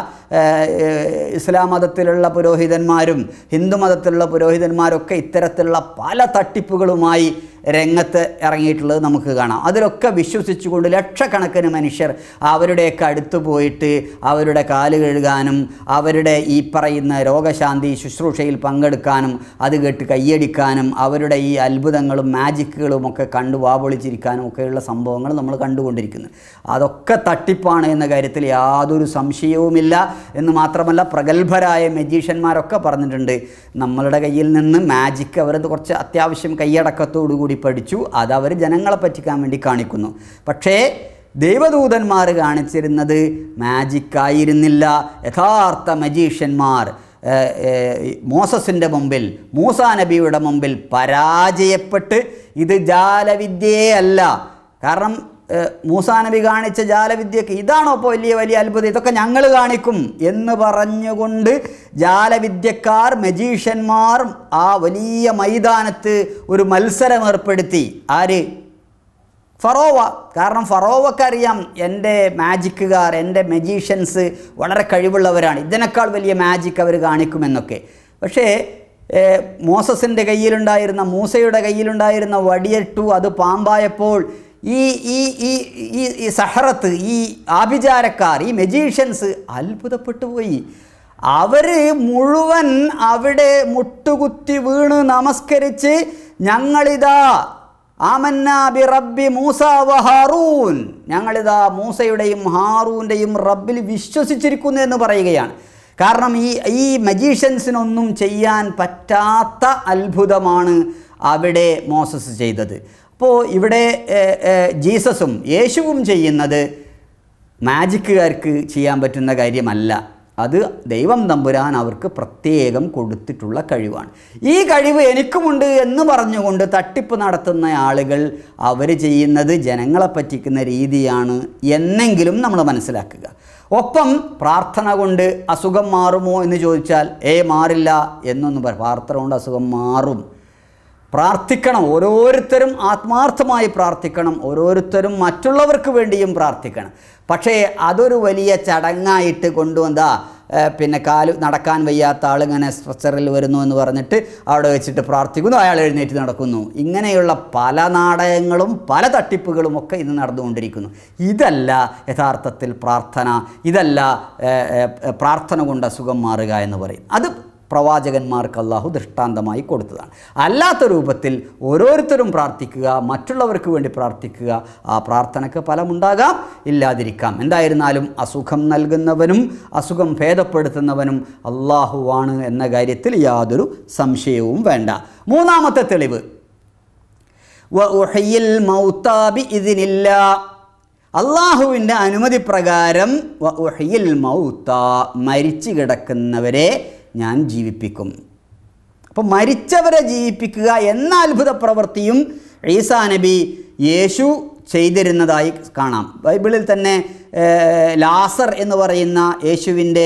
ഇസ്ലാം മതത്തിലുള്ള പുരോഹിതന്മാരും ഹിന്ദു മതത്തിലുള്ള പുരോഹിതന്മാരൊക്കെ ഇത്തരത്തിലുള്ള പല തട്ടിപ്പുകളുമായി രംഗത്ത് ഇറങ്ങിയിട്ടുള്ളത് നമുക്ക് കാണാം അതിലൊക്കെ വിശ്വസിച്ചുകൊണ്ട് ലക്ഷക്കണക്കിന് മനുഷ്യർ അവരുടെയൊക്കെ അടുത്ത് പോയിട്ട് അവരുടെ കാല് കഴുകാനും അവരുടെ ഈ പറയുന്ന രോഗശാന്തി ശുശ്രൂഷയിൽ പങ്കെടുക്കാനും അത് കേട്ട് കൈയടിക്കാനും അവരുടെ ഈ അത്ഭുതങ്ങളും മാജിക്കുകളും ഒക്കെ കണ്ടു വാപൊളിച്ചിരിക്കാനും ഒക്കെയുള്ള സംഭവങ്ങൾ നമ്മൾ കണ്ടുകൊണ്ടിരിക്കുന്നു അതൊക്കെ തട്ടിപ്പാണ് എന്ന കാര്യത്തിൽ യാതൊരു സംശയവുമില്ല എന്ന് മാത്രമല്ല പ്രഗത്ഭരായ മെജീഷ്യന്മാരൊക്കെ പറഞ്ഞിട്ടുണ്ട് നമ്മളുടെ കയ്യിൽ നിന്ന് മാജിക്ക് അവരത് കുറച്ച് അത്യാവശ്യം കൈയടക്കത്തോടുകൂടി കൂടി പഠിച്ചു അത് അവർ ജനങ്ങളെ പറ്റിക്കാൻ വേണ്ടി കാണിക്കുന്നു പക്ഷേ ദൈവദൂതന്മാർ കാണിച്ചിരുന്നത് മാജിക്കായിരുന്നില്ല യഥാർത്ഥ മജീഷ്യന്മാർ മോസസിൻ്റെ മുമ്പിൽ മൂസാ നബിയുടെ മുമ്പിൽ പരാജയപ്പെട്ട് ഇത് ജാലവിദ്യയല്ല അല്ല കാരണം മൂസാ നബി കാണിച്ച ജാലവിദ്യക്ക് ഇതാണോ ഇപ്പോൾ വലിയ വലിയ അത്ഭുതം ഇതൊക്കെ ഞങ്ങൾ കാണിക്കും എന്ന് പറഞ്ഞുകൊണ്ട് ജാലവിദ്യക്കാർ മജീഷ്യന്മാർ ആ വലിയ മൈതാനത്ത് ഒരു മത്സരം ഏർപ്പെടുത്തി ആര് ഫറോവ കാരണം ഫറോവക്കറിയാം എൻ്റെ മാജിക്കുകാർ എൻ്റെ മജീഷ്യൻസ് വളരെ കഴിവുള്ളവരാണ് ഇതിനേക്കാൾ വലിയ മാജിക് അവർ കാണിക്കുമെന്നൊക്കെ പക്ഷേ മോസസിൻ്റെ കയ്യിലുണ്ടായിരുന്ന മൂസയുടെ കയ്യിലുണ്ടായിരുന്ന വടിയെട്ടു അത് പാമ്പായപ്പോൾ ഈ ഈ ഈ ഈ ഈ സഹറത്ത് ഈ ആഭിചാരക്കാർ ഈ മെജീഷ്യൻസ് അത്ഭുതപ്പെട്ടു പോയി അവർ മുഴുവൻ അവിടെ മുട്ടുകുത്തി വീണ് നമസ്കരിച്ച് ഞങ്ങളിതാ ആമന്നാബി ബി റബ്ബി മൂസ വ ഹാറൂൻ ഞങ്ങളിതാ മൂസയുടെയും ഹാറൂൻ്റെയും റബ്ബിൽ വിശ്വസിച്ചിരിക്കുന്നു എന്ന് പറയുകയാണ് കാരണം ഈ ഈ മജീഷ്യൻസിനൊന്നും ചെയ്യാൻ പറ്റാത്ത അത്ഭുതമാണ് അവിടെ മോസസ് ചെയ്തത് അപ്പോൾ ഇവിടെ ജീസസും യേശുവും ചെയ്യുന്നത് മാജിക്കുകാർക്ക് ചെയ്യാൻ പറ്റുന്ന കാര്യമല്ല അത് ദൈവം തമ്പുരാൻ അവർക്ക് പ്രത്യേകം കൊടുത്തിട്ടുള്ള കഴിവാണ് ഈ കഴിവ് എനിക്കുമുണ്ട് എന്ന് പറഞ്ഞുകൊണ്ട് തട്ടിപ്പ് നടത്തുന്ന ആളുകൾ അവർ ചെയ്യുന്നത് ജനങ്ങളെ പറ്റിക്കുന്ന രീതിയാണ് എന്നെങ്കിലും നമ്മൾ മനസ്സിലാക്കുക ഒപ്പം പ്രാർത്ഥന കൊണ്ട് അസുഖം മാറുമോ എന്ന് ചോദിച്ചാൽ ഏ മാറില്ല എന്നൊന്നും പ്രാർത്ഥന കൊണ്ട് അസുഖം മാറും പ്രാർത്ഥിക്കണം ഓരോരുത്തരും ആത്മാർത്ഥമായി പ്രാർത്ഥിക്കണം ഓരോരുത്തരും മറ്റുള്ളവർക്ക് വേണ്ടിയും പ്രാർത്ഥിക്കണം പക്ഷേ അതൊരു വലിയ ചടങ്ങായിട്ട് കൊണ്ടുവന്താ പിന്നെ കാല് നടക്കാൻ വയ്യാത്ത ആളിങ്ങനെ സ്ട്രെച്ചറിൽ വരുന്നു എന്ന് പറഞ്ഞിട്ട് അവിടെ വെച്ചിട്ട് പ്രാർത്ഥിക്കുന്നു അയാൾ എഴുന്നേറ്റ് നടക്കുന്നു ഇങ്ങനെയുള്ള പല നാടകങ്ങളും പല തട്ടിപ്പുകളും ഒക്കെ ഇന്ന് നടന്നുകൊണ്ടിരിക്കുന്നു ഇതല്ല യഥാർത്ഥത്തിൽ പ്രാർത്ഥന ഇതല്ല പ്രാർത്ഥന കൊണ്ട് അസുഖം മാറുക എന്ന് പറയും അത് പ്രവാചകന്മാർക്ക് അള്ളാഹു ദൃഷ്ടാന്തമായി കൊടുത്തതാണ് അല്ലാത്ത രൂപത്തിൽ ഓരോരുത്തരും പ്രാർത്ഥിക്കുക മറ്റുള്ളവർക്ക് വേണ്ടി പ്രാർത്ഥിക്കുക ആ പ്രാർത്ഥനയ്ക്ക് ഫലമുണ്ടാകാം ഇല്ലാതിരിക്കാം എന്തായിരുന്നാലും അസുഖം നൽകുന്നവനും അസുഖം ഭേദപ്പെടുത്തുന്നവനും അള്ളാഹുവാണ് എന്ന കാര്യത്തിൽ യാതൊരു സംശയവും വേണ്ട മൂന്നാമത്തെ തെളിവ് അള്ളാഹുവിൻ്റെ അനുമതി പ്രകാരം മരിച്ചു കിടക്കുന്നവരെ ഞാൻ ജീവിപ്പിക്കും അപ്പോൾ മരിച്ചവരെ ജീവിപ്പിക്കുക എന്ന അത്ഭുത പ്രവൃത്തിയും ഈസാ നബി യേശു ചെയ്തിരുന്നതായി കാണാം ബൈബിളിൽ തന്നെ ലാസർ എന്ന് പറയുന്ന യേശുവിൻ്റെ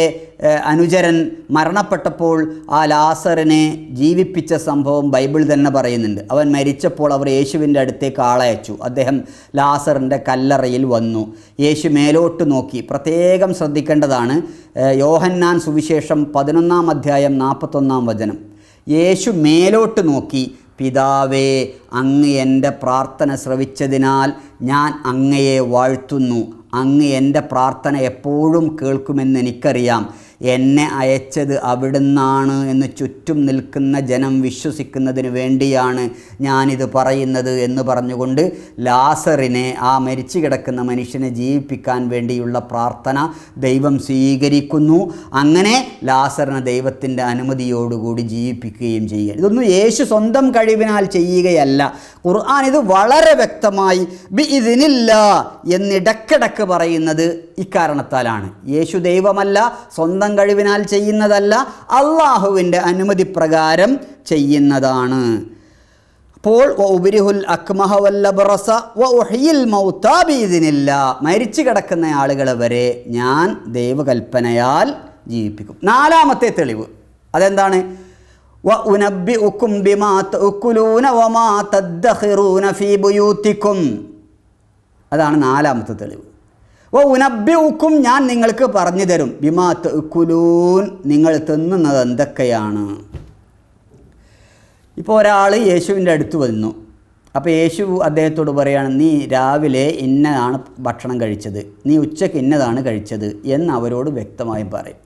അനുചരൻ മരണപ്പെട്ടപ്പോൾ ആ ലാസറിനെ ജീവിപ്പിച്ച സംഭവം ബൈബിൾ തന്നെ പറയുന്നുണ്ട് അവൻ മരിച്ചപ്പോൾ അവർ യേശുവിൻ്റെ അടുത്തേക്ക് ആളയച്ചു അദ്ദേഹം ലാസറിൻ്റെ കല്ലറയിൽ വന്നു യേശു മേലോട്ട് നോക്കി പ്രത്യേകം ശ്രദ്ധിക്കേണ്ടതാണ് യോഹന്നാൻ സുവിശേഷം പതിനൊന്നാം അധ്യായം നാൽപ്പത്തൊന്നാം വചനം യേശു മേലോട്ട് നോക്കി പിതാവേ അങ്ങ് എൻ്റെ പ്രാർത്ഥന ശ്രവിച്ചതിനാൽ ഞാൻ അങ്ങയെ വാഴ്ത്തുന്നു അങ്ങ് എൻ്റെ പ്രാർത്ഥന എപ്പോഴും കേൾക്കുമെന്ന് എനിക്കറിയാം എന്നെ അയച്ചത് അവിടുന്നാണ് എന്ന് ചുറ്റും നിൽക്കുന്ന ജനം വിശ്വസിക്കുന്നതിന് വേണ്ടിയാണ് ഞാനിത് പറയുന്നത് എന്ന് പറഞ്ഞുകൊണ്ട് ലാസറിനെ ആ മരിച്ചു കിടക്കുന്ന മനുഷ്യനെ ജീവിപ്പിക്കാൻ വേണ്ടിയുള്ള പ്രാർത്ഥന ദൈവം സ്വീകരിക്കുന്നു അങ്ങനെ ലാസറിനെ ദൈവത്തിൻ്റെ അനുമതിയോടുകൂടി ജീവിപ്പിക്കുകയും ചെയ്യുക ഇതൊന്നും യേശു സ്വന്തം കഴിവിനാൽ ചെയ്യുകയല്ല ഖുർആൻ ഇത് വളരെ വ്യക്തമായി ബി ഇതിനില്ല എന്നിടക്കിടക്ക് പറയുന്നത് ഇക്കാരണത്താലാണ് യേശു ദൈവമല്ല സ്വന്തം കഴിവിനാൽ ചെയ്യുന്നതല്ല അള്ളാഹുവിൻ്റെ അനുമതി പ്രകാരം ചെയ്യുന്നതാണ് അപ്പോൾ ഉബിരിഹുൽ അക്മഹ വല്ലബറസ വഹിയിൽ മൗത്താബീദിനില്ല മരിച്ചു കിടക്കുന്ന ആളുകളെ വരെ ഞാൻ ദൈവകൽപ്പനയാൽ ജീവിപ്പിക്കും നാലാമത്തെ തെളിവ് അതെന്താണ് വ ഉനബി ഉക്കും ബിമാ ഉക്കുലൂന വമാ തദ്ദഹിറൂന ഫീ അതാണ് നാലാമത്തെ തെളിവ് ഓ ഉനബ്യൂക്കും ഞാൻ നിങ്ങൾക്ക് പറഞ്ഞു തരും ബിമാത്ത് കുലൂൻ നിങ്ങൾ തിന്നുന്നത് എന്തൊക്കെയാണ് ഇപ്പോൾ ഒരാൾ യേശുവിൻ്റെ അടുത്ത് വന്നു അപ്പോൾ യേശു അദ്ദേഹത്തോട് പറയുകയാണ് നീ രാവിലെ ഇന്നതാണ് ഭക്ഷണം കഴിച്ചത് നീ ഉച്ചയ്ക്ക് ഇന്നതാണ് കഴിച്ചത് എന്ന് അവരോട് വ്യക്തമായും പറയും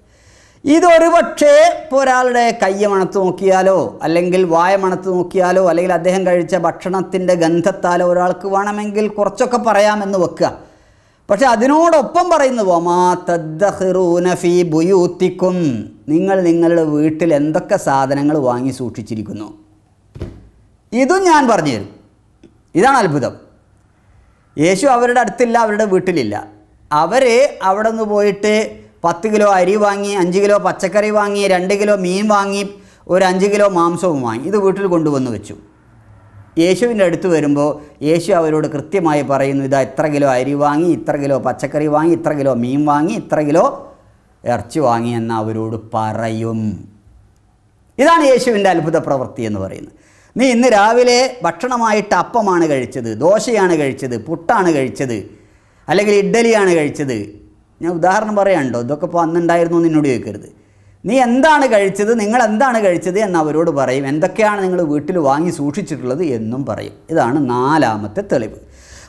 ഇതൊരു പക്ഷേ ഇപ്പോൾ ഒരാളുടെ കയ്യ മണത്ത് നോക്കിയാലോ അല്ലെങ്കിൽ വായ മണത്ത് നോക്കിയാലോ അല്ലെങ്കിൽ അദ്ദേഹം കഴിച്ച ഭക്ഷണത്തിൻ്റെ ഗന്ധത്താലോ ഒരാൾക്ക് വേണമെങ്കിൽ കുറച്ചൊക്കെ പറയാമെന്ന് വെക്കുക പക്ഷെ അതിനോടൊപ്പം പറയുന്നു ഫീ ബുയൂത്തിക്കും നിങ്ങൾ നിങ്ങളുടെ വീട്ടിൽ എന്തൊക്കെ സാധനങ്ങൾ വാങ്ങി സൂക്ഷിച്ചിരിക്കുന്നു ഇതും ഞാൻ തരും ഇതാണ് അത്ഭുതം യേശു അവരുടെ അടുത്തില്ല അവരുടെ വീട്ടിലില്ല അവർ അവിടെ നിന്ന് പോയിട്ട് പത്ത് കിലോ അരി വാങ്ങി അഞ്ച് കിലോ പച്ചക്കറി വാങ്ങി രണ്ട് കിലോ മീൻ വാങ്ങി ഒരു അഞ്ച് കിലോ മാംസവും വാങ്ങി ഇത് വീട്ടിൽ കൊണ്ടുവന്ന് വെച്ചു യേശുവിൻ്റെ അടുത്ത് വരുമ്പോൾ യേശു അവരോട് കൃത്യമായി പറയുന്നു ഇതാ ഇത്ര കിലോ അരി വാങ്ങി ഇത്ര കിലോ പച്ചക്കറി വാങ്ങി ഇത്ര കിലോ മീൻ വാങ്ങി ഇത്ര കിലോ ഇറച്ചി വാങ്ങി എന്ന് അവരോട് പറയും ഇതാണ് യേശുവിൻ്റെ അത്ഭുത പ്രവൃത്തി എന്ന് പറയുന്നത് നീ ഇന്ന് രാവിലെ ഭക്ഷണമായിട്ട് അപ്പമാണ് കഴിച്ചത് ദോശയാണ് കഴിച്ചത് പുട്ടാണ് കഴിച്ചത് അല്ലെങ്കിൽ ഇഡ്ഡലിയാണ് കഴിച്ചത് ഞാൻ ഉദാഹരണം പറയാനുണ്ടോ ഇതൊക്കെ ഇപ്പോൾ അന്നുണ്ടായിരുന്നു എന്നോട് ചോദിക്കരുത് നീ എന്താണ് കഴിച്ചത് നിങ്ങൾ എന്താണ് കഴിച്ചത് എന്ന് അവരോട് പറയും എന്തൊക്കെയാണ് നിങ്ങൾ വീട്ടിൽ വാങ്ങി സൂക്ഷിച്ചിട്ടുള്ളത് എന്നും പറയും ഇതാണ് നാലാമത്തെ തെളിവ്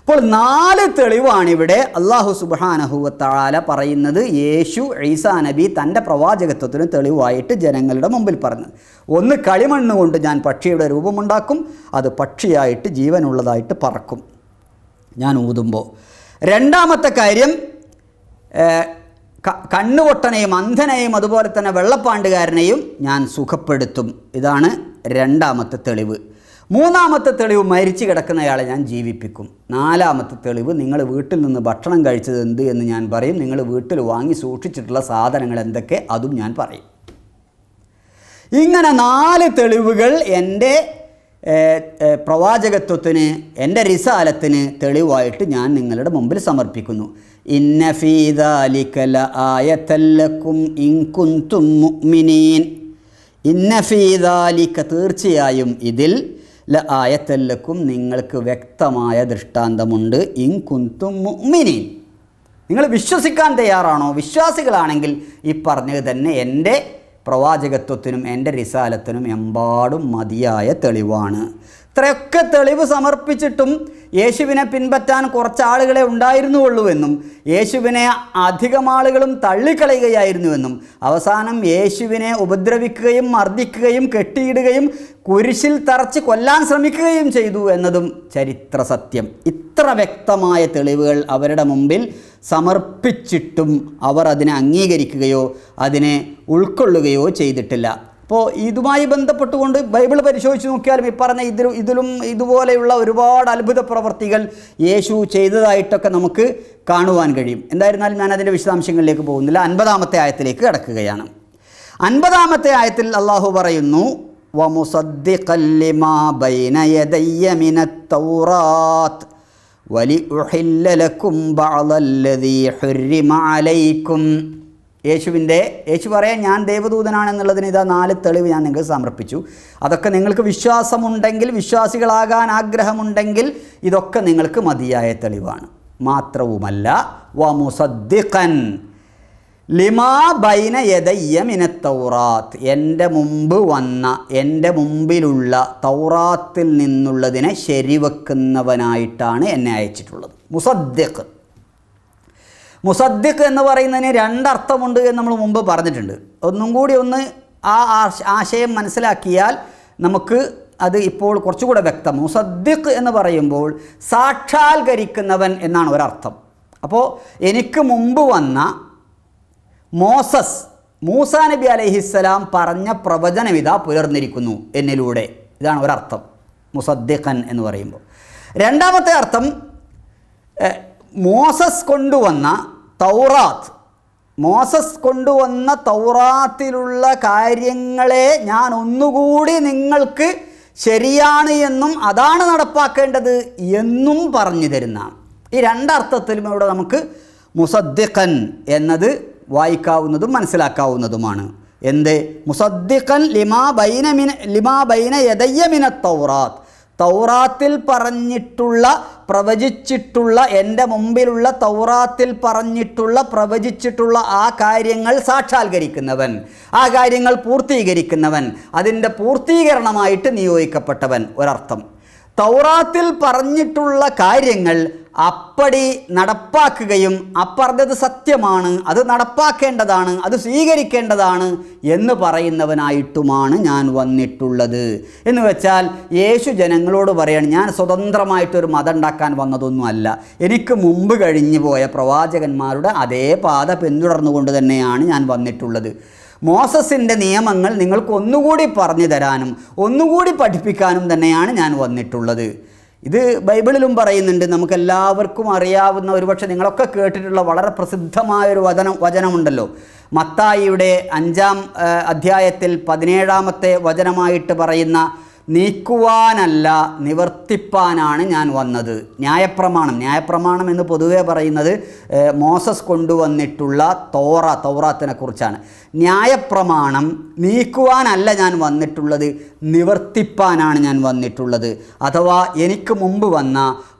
അപ്പോൾ നാല് തെളിവാണിവിടെ അള്ളാഹു സുബാനഹുവത്താല പറയുന്നത് യേശു ഈസാ നബി തൻ്റെ പ്രവാചകത്വത്തിന് തെളിവായിട്ട് ജനങ്ങളുടെ മുമ്പിൽ പറഞ്ഞത് ഒന്ന് കളിമണ്ണ് കൊണ്ട് ഞാൻ പക്ഷിയുടെ രൂപമുണ്ടാക്കും അത് പക്ഷിയായിട്ട് ജീവനുള്ളതായിട്ട് പറക്കും ഞാൻ ഊതുമ്പോൾ രണ്ടാമത്തെ കാര്യം കണ്ണുപൊട്ടനെയും അന്ധനെയും അതുപോലെ തന്നെ വെള്ളപ്പാണ്ടുകാരനെയും ഞാൻ സുഖപ്പെടുത്തും ഇതാണ് രണ്ടാമത്തെ തെളിവ് മൂന്നാമത്തെ തെളിവ് മരിച്ചു കിടക്കുന്നയാളെ ഞാൻ ജീവിപ്പിക്കും നാലാമത്തെ തെളിവ് നിങ്ങൾ വീട്ടിൽ നിന്ന് ഭക്ഷണം കഴിച്ചത് എന്ത് എന്ന് ഞാൻ പറയും നിങ്ങൾ വീട്ടിൽ വാങ്ങി സൂക്ഷിച്ചിട്ടുള്ള സാധനങ്ങൾ എന്തൊക്കെ അതും ഞാൻ പറയും ഇങ്ങനെ നാല് തെളിവുകൾ എൻ്റെ പ്രവാചകത്വത്തിന് എൻ്റെ റിസാലത്തിന് തെളിവായിട്ട് ഞാൻ നിങ്ങളുടെ മുമ്പിൽ സമർപ്പിക്കുന്നു ഇന്ന ഇന്ന തീർച്ചയായും ഇതിൽ ല ആയത്തല്ലക്കും നിങ്ങൾക്ക് വ്യക്തമായ ദൃഷ്ടാന്തമുണ്ട് ഇൻകുന്തും മുഅ്മിനീൻ നിങ്ങൾ വിശ്വസിക്കാൻ തയ്യാറാണോ വിശ്വാസികളാണെങ്കിൽ ഈ പറഞ്ഞത് തന്നെ എൻ്റെ പ്രവാചകത്വത്തിനും എൻ്റെ റിസാലത്തിനും എമ്പാടും മതിയായ തെളിവാണ് ഇത്രയൊക്കെ തെളിവ് സമർപ്പിച്ചിട്ടും യേശുവിനെ പിൻപറ്റാൻ കുറച്ച് ആളുകളെ ഉണ്ടായിരുന്നുള്ളൂവെന്നും യേശുവിനെ അധികം ആളുകളും തള്ളിക്കളയുകയായിരുന്നുവെന്നും അവസാനം യേശുവിനെ ഉപദ്രവിക്കുകയും മർദ്ദിക്കുകയും കെട്ടിയിടുകയും കുരിശിൽ തറച്ച് കൊല്ലാൻ ശ്രമിക്കുകയും ചെയ്തു എന്നതും ചരിത്ര സത്യം ഇത്ര വ്യക്തമായ തെളിവുകൾ അവരുടെ മുമ്പിൽ സമർപ്പിച്ചിട്ടും അവർ അതിനെ അംഗീകരിക്കുകയോ അതിനെ ഉൾക്കൊള്ളുകയോ ചെയ്തിട്ടില്ല അപ്പോൾ ഇതുമായി ബന്ധപ്പെട്ടുകൊണ്ട് ബൈബിൾ പരിശോധിച്ച് നോക്കിയാലും ഈ പറഞ്ഞ ഇതിലും ഇതിലും ഇതുപോലെയുള്ള ഒരുപാട് അത്ഭുത പ്രവർത്തികൾ യേശു ചെയ്തതായിട്ടൊക്കെ നമുക്ക് കാണുവാൻ കഴിയും എന്തായിരുന്നാലും ഞാൻ അതിൻ്റെ വിശദാംശങ്ങളിലേക്ക് പോകുന്നില്ല അൻപതാമത്തെ ആയത്തിലേക്ക് കടക്കുകയാണ് അൻപതാമത്തെ ആയത്തിൽ അള്ളാഹു പറയുന്നു വലി യേശുവിൻ്റെ യേശു പറയാൻ ഞാൻ ദേവദൂതനാണെന്നുള്ളതിന് ഇതാ നാല് തെളിവ് ഞാൻ നിങ്ങൾക്ക് സമർപ്പിച്ചു അതൊക്കെ നിങ്ങൾക്ക് വിശ്വാസമുണ്ടെങ്കിൽ വിശ്വാസികളാകാൻ ആഗ്രഹമുണ്ടെങ്കിൽ ഇതൊക്കെ നിങ്ങൾക്ക് മതിയായ തെളിവാണ് മാത്രവുമല്ല വമുസദ്ദിഖൻ ലിമാ ബൈന യദയ്യ മിന തൗറാത്ത് എൻ്റെ മുമ്പ് വന്ന എൻ്റെ മുമ്പിലുള്ള തൗറാത്തിൽ നിന്നുള്ളതിനെ ശരിവെക്കുന്നവനായിട്ടാണ് എന്നെ അയച്ചിട്ടുള്ളത് മുസദ്ദിഖ് മുസദ്ദിഖ് എന്ന് പറയുന്നതിന് രണ്ടർത്ഥമുണ്ട് എന്ന് നമ്മൾ മുമ്പ് പറഞ്ഞിട്ടുണ്ട് ഒന്നും കൂടി ഒന്ന് ആ ആശയം മനസ്സിലാക്കിയാൽ നമുക്ക് അത് ഇപ്പോൾ കുറച്ചുകൂടെ വ്യക്തം മുസദ്ദിഖ് എന്ന് പറയുമ്പോൾ സാക്ഷാത്കരിക്കുന്നവൻ എന്നാണ് ഒരർത്ഥം അപ്പോൾ എനിക്ക് മുമ്പ് വന്ന മോസസ് മൂസ നബി അലഹിസ്സലാം പറഞ്ഞ പ്രവചനം ഇതാ പുലർന്നിരിക്കുന്നു എന്നിലൂടെ ഇതാണ് ഒരർത്ഥം മുസദ്ദിഖൻ എന്ന് പറയുമ്പോൾ രണ്ടാമത്തെ അർത്ഥം മോസസ് കൊണ്ടുവന്ന തൗറാത്ത് മോസസ് കൊണ്ടുവന്ന തൗറാത്തിലുള്ള കാര്യങ്ങളെ ഞാൻ ഒന്നുകൂടി നിങ്ങൾക്ക് ശരിയാണ് എന്നും അതാണ് നടപ്പാക്കേണ്ടത് എന്നും പറഞ്ഞു തരുന്ന ഈ രണ്ടർത്ഥത്തിലും ഇവിടെ നമുക്ക് മുസദ്ദിഖൻ എന്നത് വായിക്കാവുന്നതും മനസ്സിലാക്കാവുന്നതുമാണ് എന്ത് മുസദ്ദിഖൻ ലിമാ ബൈന മിന ലിമാ ബൈന യദയ്യ മിന തൗറാത്ത് തൗറാത്തിൽ പറഞ്ഞിട്ടുള്ള പ്രവചിച്ചിട്ടുള്ള എൻ്റെ മുമ്പിലുള്ള തൗറാത്തിൽ പറഞ്ഞിട്ടുള്ള പ്രവചിച്ചിട്ടുള്ള ആ കാര്യങ്ങൾ സാക്ഷാത്കരിക്കുന്നവൻ ആ കാര്യങ്ങൾ പൂർത്തീകരിക്കുന്നവൻ അതിൻ്റെ പൂർത്തീകരണമായിട്ട് നിയോഗിക്കപ്പെട്ടവൻ ഒരർത്ഥം തൗറാത്തിൽ പറഞ്ഞിട്ടുള്ള കാര്യങ്ങൾ അപ്പടി നടപ്പാക്കുകയും അപ്പറഞ്ഞത് സത്യമാണ് അത് നടപ്പാക്കേണ്ടതാണ് അത് സ്വീകരിക്കേണ്ടതാണ് എന്ന് പറയുന്നവനായിട്ടുമാണ് ഞാൻ വന്നിട്ടുള്ളത് എന്ന് വെച്ചാൽ യേശു ജനങ്ങളോട് പറയാണ് ഞാൻ സ്വതന്ത്രമായിട്ടൊരു മതം ഉണ്ടാക്കാൻ വന്നതൊന്നുമല്ല എനിക്ക് മുമ്പ് കഴിഞ്ഞു പോയ പ്രവാചകന്മാരുടെ അതേ പാത പിന്തുടർന്നുകൊണ്ട് തന്നെയാണ് ഞാൻ വന്നിട്ടുള്ളത് മോസസിൻ്റെ നിയമങ്ങൾ നിങ്ങൾക്ക് ഒന്നുകൂടി പറഞ്ഞു തരാനും ഒന്നുകൂടി പഠിപ്പിക്കാനും തന്നെയാണ് ഞാൻ വന്നിട്ടുള്ളത് ഇത് ബൈബിളിലും പറയുന്നുണ്ട് നമുക്കെല്ലാവർക്കും അറിയാവുന്ന ഒരുപക്ഷെ നിങ്ങളൊക്കെ കേട്ടിട്ടുള്ള വളരെ പ്രസിദ്ധമായൊരു വചനം വചനമുണ്ടല്ലോ മത്തായിയുടെ അഞ്ചാം അധ്യായത്തിൽ പതിനേഴാമത്തെ വചനമായിട്ട് പറയുന്ന നീക്കുവാനല്ല നിവർത്തിപ്പാനാണ് ഞാൻ വന്നത് ന്യായപ്രമാണം ന്യായപ്രമാണം എന്ന് പൊതുവെ പറയുന്നത് മോസസ് കൊണ്ടുവന്നിട്ടുള്ള തോറ തോറാത്തിനെ കുറിച്ചാണ് ന്യായപ്രമാണം നീക്കുവാനല്ല ഞാൻ വന്നിട്ടുള്ളത് നിവർത്തിപ്പാനാണ് ഞാൻ വന്നിട്ടുള്ളത് അഥവാ എനിക്ക് മുമ്പ് വന്ന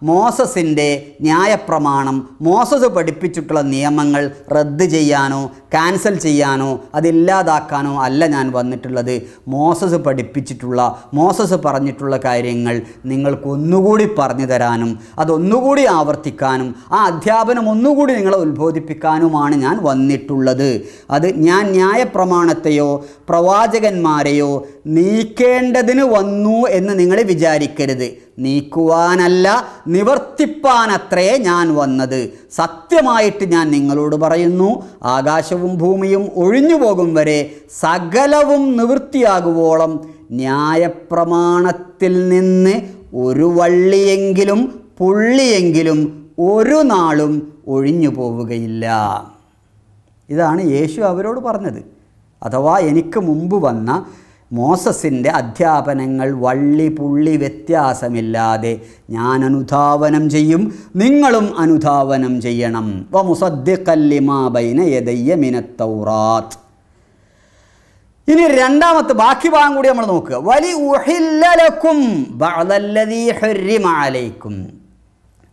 മോസസിൻ്റെ ന്യായപ്രമാണം മോസസ് പഠിപ്പിച്ചിട്ടുള്ള നിയമങ്ങൾ റദ്ദ് ചെയ്യാനോ ക്യാൻസൽ ചെയ്യാനോ അതില്ലാതാക്കാനോ അല്ല ഞാൻ വന്നിട്ടുള്ളത് മോസസ് പഠിപ്പിച്ചിട്ടുള്ള മോസസ് പറഞ്ഞിട്ടുള്ള കാര്യങ്ങൾ നിങ്ങൾക്കൊന്നുകൂടി പറഞ്ഞു തരാനും അതൊന്നുകൂടി ആവർത്തിക്കാനും ആ അധ്യാപനം ഒന്നുകൂടി നിങ്ങളെ ഉത്ബോധിപ്പിക്കാനുമാണ് ഞാൻ വന്നിട്ടുള്ളത് അത് ഞാൻ ന്യായപ്രമാണത്തെയോ പ്രവാചകന്മാരെയോ നീക്കേണ്ടതിന് വന്നു എന്ന് നിങ്ങൾ വിചാരിക്കരുത് നീക്കുവാനല്ല നിവർത്തിപ്പാനത്രേ ഞാൻ വന്നത് സത്യമായിട്ട് ഞാൻ നിങ്ങളോട് പറയുന്നു ആകാശവും ഭൂമിയും ഒഴിഞ്ഞു പോകും വരെ സകലവും നിവൃത്തിയാകുവോളം ന്യായപ്രമാണത്തിൽ നിന്ന് ഒരു വള്ളിയെങ്കിലും പുള്ളിയെങ്കിലും ഒരു നാളും ഒഴിഞ്ഞു പോവുകയില്ല ഇതാണ് യേശു അവരോട് പറഞ്ഞത് അഥവാ എനിക്ക് മുമ്പ് വന്ന മോസസിൻ്റെ അധ്യാപനങ്ങൾ വള്ളി പുള്ളി വ്യത്യാസമില്ലാതെ ഞാൻ അനുധാവനം ചെയ്യും നിങ്ങളും അനുധാവനം ചെയ്യണം വ മുസദ്ദിഖല്ലിമാബൈന യദയ്യ മിനത്തൗറാത്ത് ഇനി രണ്ടാമത്തെ ബാക്കി ഭാഗം കൂടി നമ്മൾ നോക്കുക വലി ഉഹില്ലലക്കും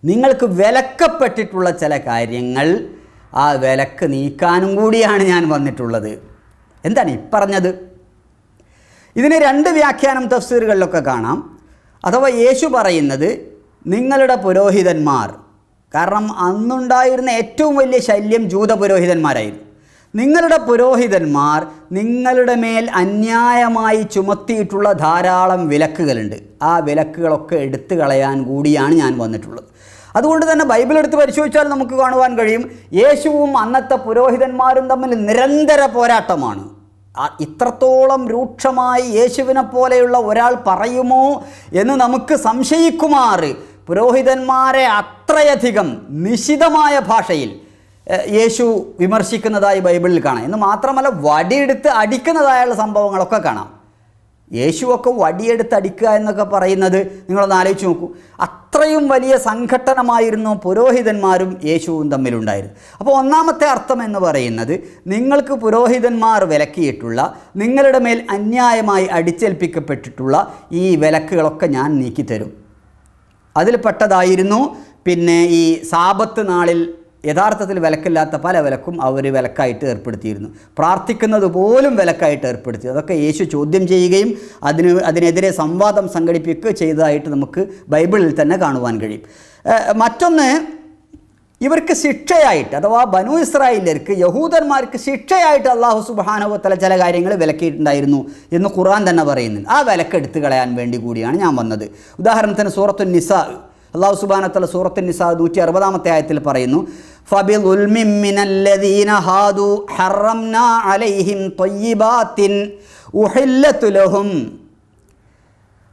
നിങ്ങൾക്ക് വിലക്കപ്പെട്ടിട്ടുള്ള ചില കാര്യങ്ങൾ ആ വിലക്ക് നീക്കാനും കൂടിയാണ് ഞാൻ വന്നിട്ടുള്ളത് എന്താണ് ഇപ്പറഞ്ഞത് ഇതിന് രണ്ട് വ്യാഖ്യാനം തഫ്സീറുകളിലൊക്കെ കാണാം അഥവാ യേശു പറയുന്നത് നിങ്ങളുടെ പുരോഹിതന്മാർ കാരണം അന്നുണ്ടായിരുന്ന ഏറ്റവും വലിയ ശല്യം ജൂത പുരോഹിതന്മാരായിരുന്നു നിങ്ങളുടെ പുരോഹിതന്മാർ നിങ്ങളുടെ മേൽ അന്യായമായി ചുമത്തിയിട്ടുള്ള ധാരാളം വിലക്കുകളുണ്ട് ആ വിലക്കുകളൊക്കെ എടുത്തു കളയാൻ കൂടിയാണ് ഞാൻ വന്നിട്ടുള്ളത് അതുകൊണ്ട് തന്നെ ബൈബിൾ എടുത്ത് പരിശോധിച്ചാൽ നമുക്ക് കാണുവാൻ കഴിയും യേശുവും അന്നത്തെ പുരോഹിതന്മാരും തമ്മിൽ നിരന്തര പോരാട്ടമാണ് ഇത്രത്തോളം രൂക്ഷമായി യേശുവിനെ പോലെയുള്ള ഒരാൾ പറയുമോ എന്ന് നമുക്ക് സംശയിക്കുമാർ പുരോഹിതന്മാരെ അത്രയധികം നിശിതമായ ഭാഷയിൽ യേശു വിമർശിക്കുന്നതായി ബൈബിളിൽ കാണാം എന്ന് മാത്രമല്ല വടിയെടുത്ത് അടിക്കുന്നതായുള്ള സംഭവങ്ങളൊക്കെ കാണാം യേശുവൊക്കെ വടിയെടുത്തടിക്കുക എന്നൊക്കെ പറയുന്നത് നിങ്ങളൊന്ന് ആലോചിച്ച് നോക്കൂ അത്രയും വലിയ സംഘട്ടനമായിരുന്നു പുരോഹിതന്മാരും യേശുവും തമ്മിലുണ്ടായിരുന്നു അപ്പോൾ ഒന്നാമത്തെ അർത്ഥം എന്ന് പറയുന്നത് നിങ്ങൾക്ക് പുരോഹിതന്മാർ വിലക്കിയിട്ടുള്ള നിങ്ങളുടെ മേൽ അന്യായമായി അടിച്ചേൽപ്പിക്കപ്പെട്ടിട്ടുള്ള ഈ വിലക്കുകളൊക്കെ ഞാൻ നീക്കിത്തരും അതിൽ പെട്ടതായിരുന്നു പിന്നെ ഈ സാപത്ത് നാളിൽ യഥാർത്ഥത്തിൽ വിലക്കില്ലാത്ത പല വിലക്കും അവർ വിലക്കായിട്ട് ഏർപ്പെടുത്തിയിരുന്നു പ്രാർത്ഥിക്കുന്നത് പോലും വിലക്കായിട്ട് ഏർപ്പെടുത്തി അതൊക്കെ യേശു ചോദ്യം ചെയ്യുകയും അതിന് അതിനെതിരെ സംവാദം സംഘടിപ്പിക്കുക ചെയ്തതായിട്ട് നമുക്ക് ബൈബിളിൽ തന്നെ കാണുവാൻ കഴിയും മറ്റൊന്ന് ഇവർക്ക് ശിക്ഷയായിട്ട് അഥവാ ബനു ഇസ്രായേലർക്ക് യഹൂദന്മാർക്ക് ശിക്ഷയായിട്ട് അള്ളാഹു സുബാനുവത്തല ചില കാര്യങ്ങൾ വിലക്കിയിട്ടുണ്ടായിരുന്നു എന്ന് ഖുറാൻ തന്നെ പറയുന്നുണ്ട് ആ വിലക്കെടുത്ത് കളയാൻ വേണ്ടി കൂടിയാണ് ഞാൻ വന്നത് ഉദാഹരണത്തിന് സൂറത്തു നിസ അള്ളാഹു സുബാനത്തല സൂറത്തിൻ നിസാ നൂറ്റി അറുപതാമത്തെ ആയത്തിൽ പറയുന്നു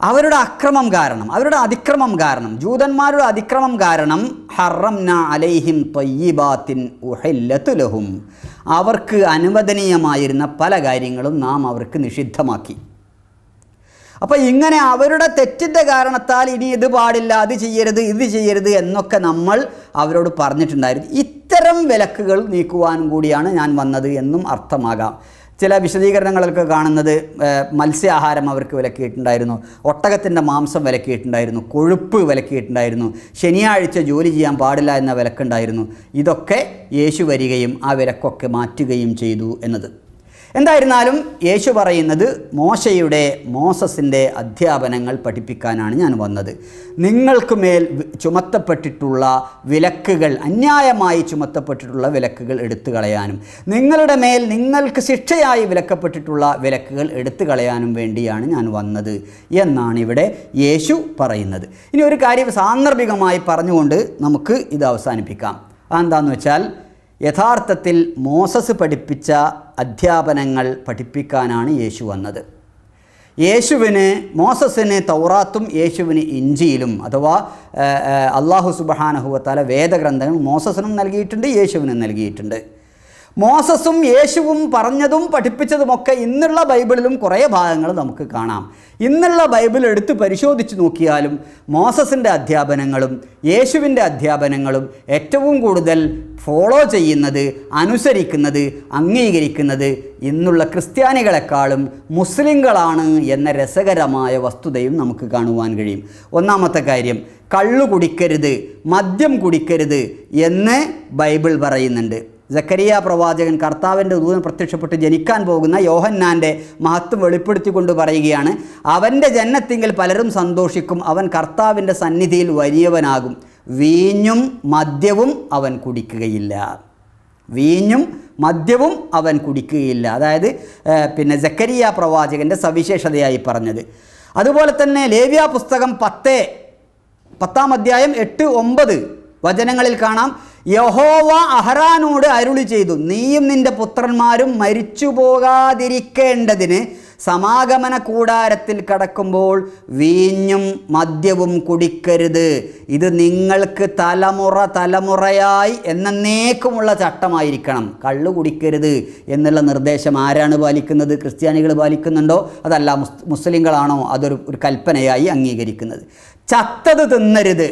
അവരുടെ അക്രമം കാരണം അവരുടെ അതിക്രമം കാരണം ജൂതന്മാരുടെ അതിക്രമം കാരണം ഹറംന അലൈഹിം തൊയ്യിബാത്തിൻ ഉഹല്ലത്തുലഹും അവർക്ക് അനുവദനീയമായിരുന്ന പല കാര്യങ്ങളും നാം അവർക്ക് നിഷിദ്ധമാക്കി അപ്പോൾ ഇങ്ങനെ അവരുടെ തെറ്റിൻ്റെ കാരണത്താൽ ഇനി ഇത് പാടില്ല അത് ചെയ്യരുത് ഇത് ചെയ്യരുത് എന്നൊക്കെ നമ്മൾ അവരോട് പറഞ്ഞിട്ടുണ്ടായിരുന്നു ഇത്തരം വിലക്കുകൾ നീക്കുവാനും കൂടിയാണ് ഞാൻ വന്നത് എന്നും അർത്ഥമാകാം ചില വിശദീകരണങ്ങളൊക്കെ കാണുന്നത് മത്സ്യാഹാരം അവർക്ക് വിലക്കിയിട്ടുണ്ടായിരുന്നു ഒട്ടകത്തിൻ്റെ മാംസം വിലക്കിയിട്ടുണ്ടായിരുന്നു കൊഴുപ്പ് വിലക്കിയിട്ടുണ്ടായിരുന്നു ശനിയാഴ്ച ജോലി ചെയ്യാൻ പാടില്ല എന്ന വിലക്കുണ്ടായിരുന്നു ഇതൊക്കെ യേശു വരികയും ആ വിലക്കൊക്കെ മാറ്റുകയും ചെയ്തു എന്നത് എന്തായിരുന്നാലും യേശു പറയുന്നത് മോശയുടെ മോസസിൻ്റെ അധ്യാപനങ്ങൾ പഠിപ്പിക്കാനാണ് ഞാൻ വന്നത് നിങ്ങൾക്ക് മേൽ ചുമത്തപ്പെട്ടിട്ടുള്ള വിലക്കുകൾ അന്യായമായി ചുമത്തപ്പെട്ടിട്ടുള്ള വിലക്കുകൾ എടുത്തു കളയാനും നിങ്ങളുടെ മേൽ നിങ്ങൾക്ക് ശിക്ഷയായി വിലക്കപ്പെട്ടിട്ടുള്ള വിലക്കുകൾ എടുത്തു കളയാനും വേണ്ടിയാണ് ഞാൻ വന്നത് എന്നാണ് ഇവിടെ യേശു പറയുന്നത് ഇനി ഒരു കാര്യം സാന്ദർഭികമായി പറഞ്ഞുകൊണ്ട് നമുക്ക് ഇത് അവസാനിപ്പിക്കാം അതെന്താണെന്ന് വെച്ചാൽ യഥാർത്ഥത്തിൽ മോസസ് പഠിപ്പിച്ച അധ്യാപനങ്ങൾ പഠിപ്പിക്കാനാണ് യേശു വന്നത് യേശുവിന് മോസസിന് തൗറാത്തും യേശുവിന് ഇഞ്ചിയിലും അഥവാ അള്ളാഹു സുബഹാനഹുവത്താല വേദഗ്രന്ഥങ്ങൾ മോസസിനും നൽകിയിട്ടുണ്ട് യേശുവിനും നൽകിയിട്ടുണ്ട് മോസസും യേശുവും പറഞ്ഞതും പഠിപ്പിച്ചതുമൊക്കെ ഇന്നുള്ള ബൈബിളിലും കുറേ ഭാഗങ്ങൾ നമുക്ക് കാണാം ഇന്നുള്ള ബൈബിൾ എടുത്ത് പരിശോധിച്ച് നോക്കിയാലും മോസസിൻ്റെ അധ്യാപനങ്ങളും യേശുവിൻ്റെ അധ്യാപനങ്ങളും ഏറ്റവും കൂടുതൽ ഫോളോ ചെയ്യുന്നത് അനുസരിക്കുന്നത് അംഗീകരിക്കുന്നത് ഇന്നുള്ള ക്രിസ്ത്യാനികളെക്കാളും മുസ്ലിങ്ങളാണ് എന്ന രസകരമായ വസ്തുതയും നമുക്ക് കാണുവാൻ കഴിയും ഒന്നാമത്തെ കാര്യം കള്ളു കുടിക്കരുത് മദ്യം കുടിക്കരുത് എന്ന് ബൈബിൾ പറയുന്നുണ്ട് ജക്കരിയ പ്രവാചകൻ കർത്താവിൻ്റെ ദൂതൻ പ്രത്യക്ഷപ്പെട്ട് ജനിക്കാൻ പോകുന്ന യോഹന്നാൻ്റെ മഹത്വം വെളിപ്പെടുത്തിക്കൊണ്ട് പറയുകയാണ് അവൻ്റെ ജനനത്തിങ്കിൽ പലരും സന്തോഷിക്കും അവൻ കർത്താവിൻ്റെ സന്നിധിയിൽ വലിയവനാകും വീഞ്ഞും മദ്യവും അവൻ കുടിക്കുകയില്ല വീഞ്ഞും മദ്യവും അവൻ കുടിക്കുകയില്ല അതായത് പിന്നെ ജക്കരിയ പ്രവാചകൻ്റെ സവിശേഷതയായി പറഞ്ഞത് അതുപോലെ തന്നെ ലേവ്യ പുസ്തകം പത്ത് പത്താം അധ്യായം എട്ട് ഒമ്പത് വചനങ്ങളിൽ കാണാം യഹോവ അഹ്റാനോട് അരുളി ചെയ്തു നീയും നിന്റെ പുത്രന്മാരും മരിച്ചു പോകാതിരിക്കേണ്ടതിന് സമാഗമന കൂടാരത്തിൽ കടക്കുമ്പോൾ വീഞ്ഞും മദ്യവും കുടിക്കരുത് ഇത് നിങ്ങൾക്ക് തലമുറ തലമുറയായി എന്നേക്കുമുള്ള ചട്ടമായിരിക്കണം കള്ളു കുടിക്കരുത് എന്നുള്ള നിർദ്ദേശം ആരാണ് പാലിക്കുന്നത് ക്രിസ്ത്യാനികൾ പാലിക്കുന്നുണ്ടോ അതല്ല മുസ്ലിങ്ങളാണോ അതൊരു ഒരു കൽപ്പനയായി അംഗീകരിക്കുന്നത് ചത്തത് തിന്നരുത്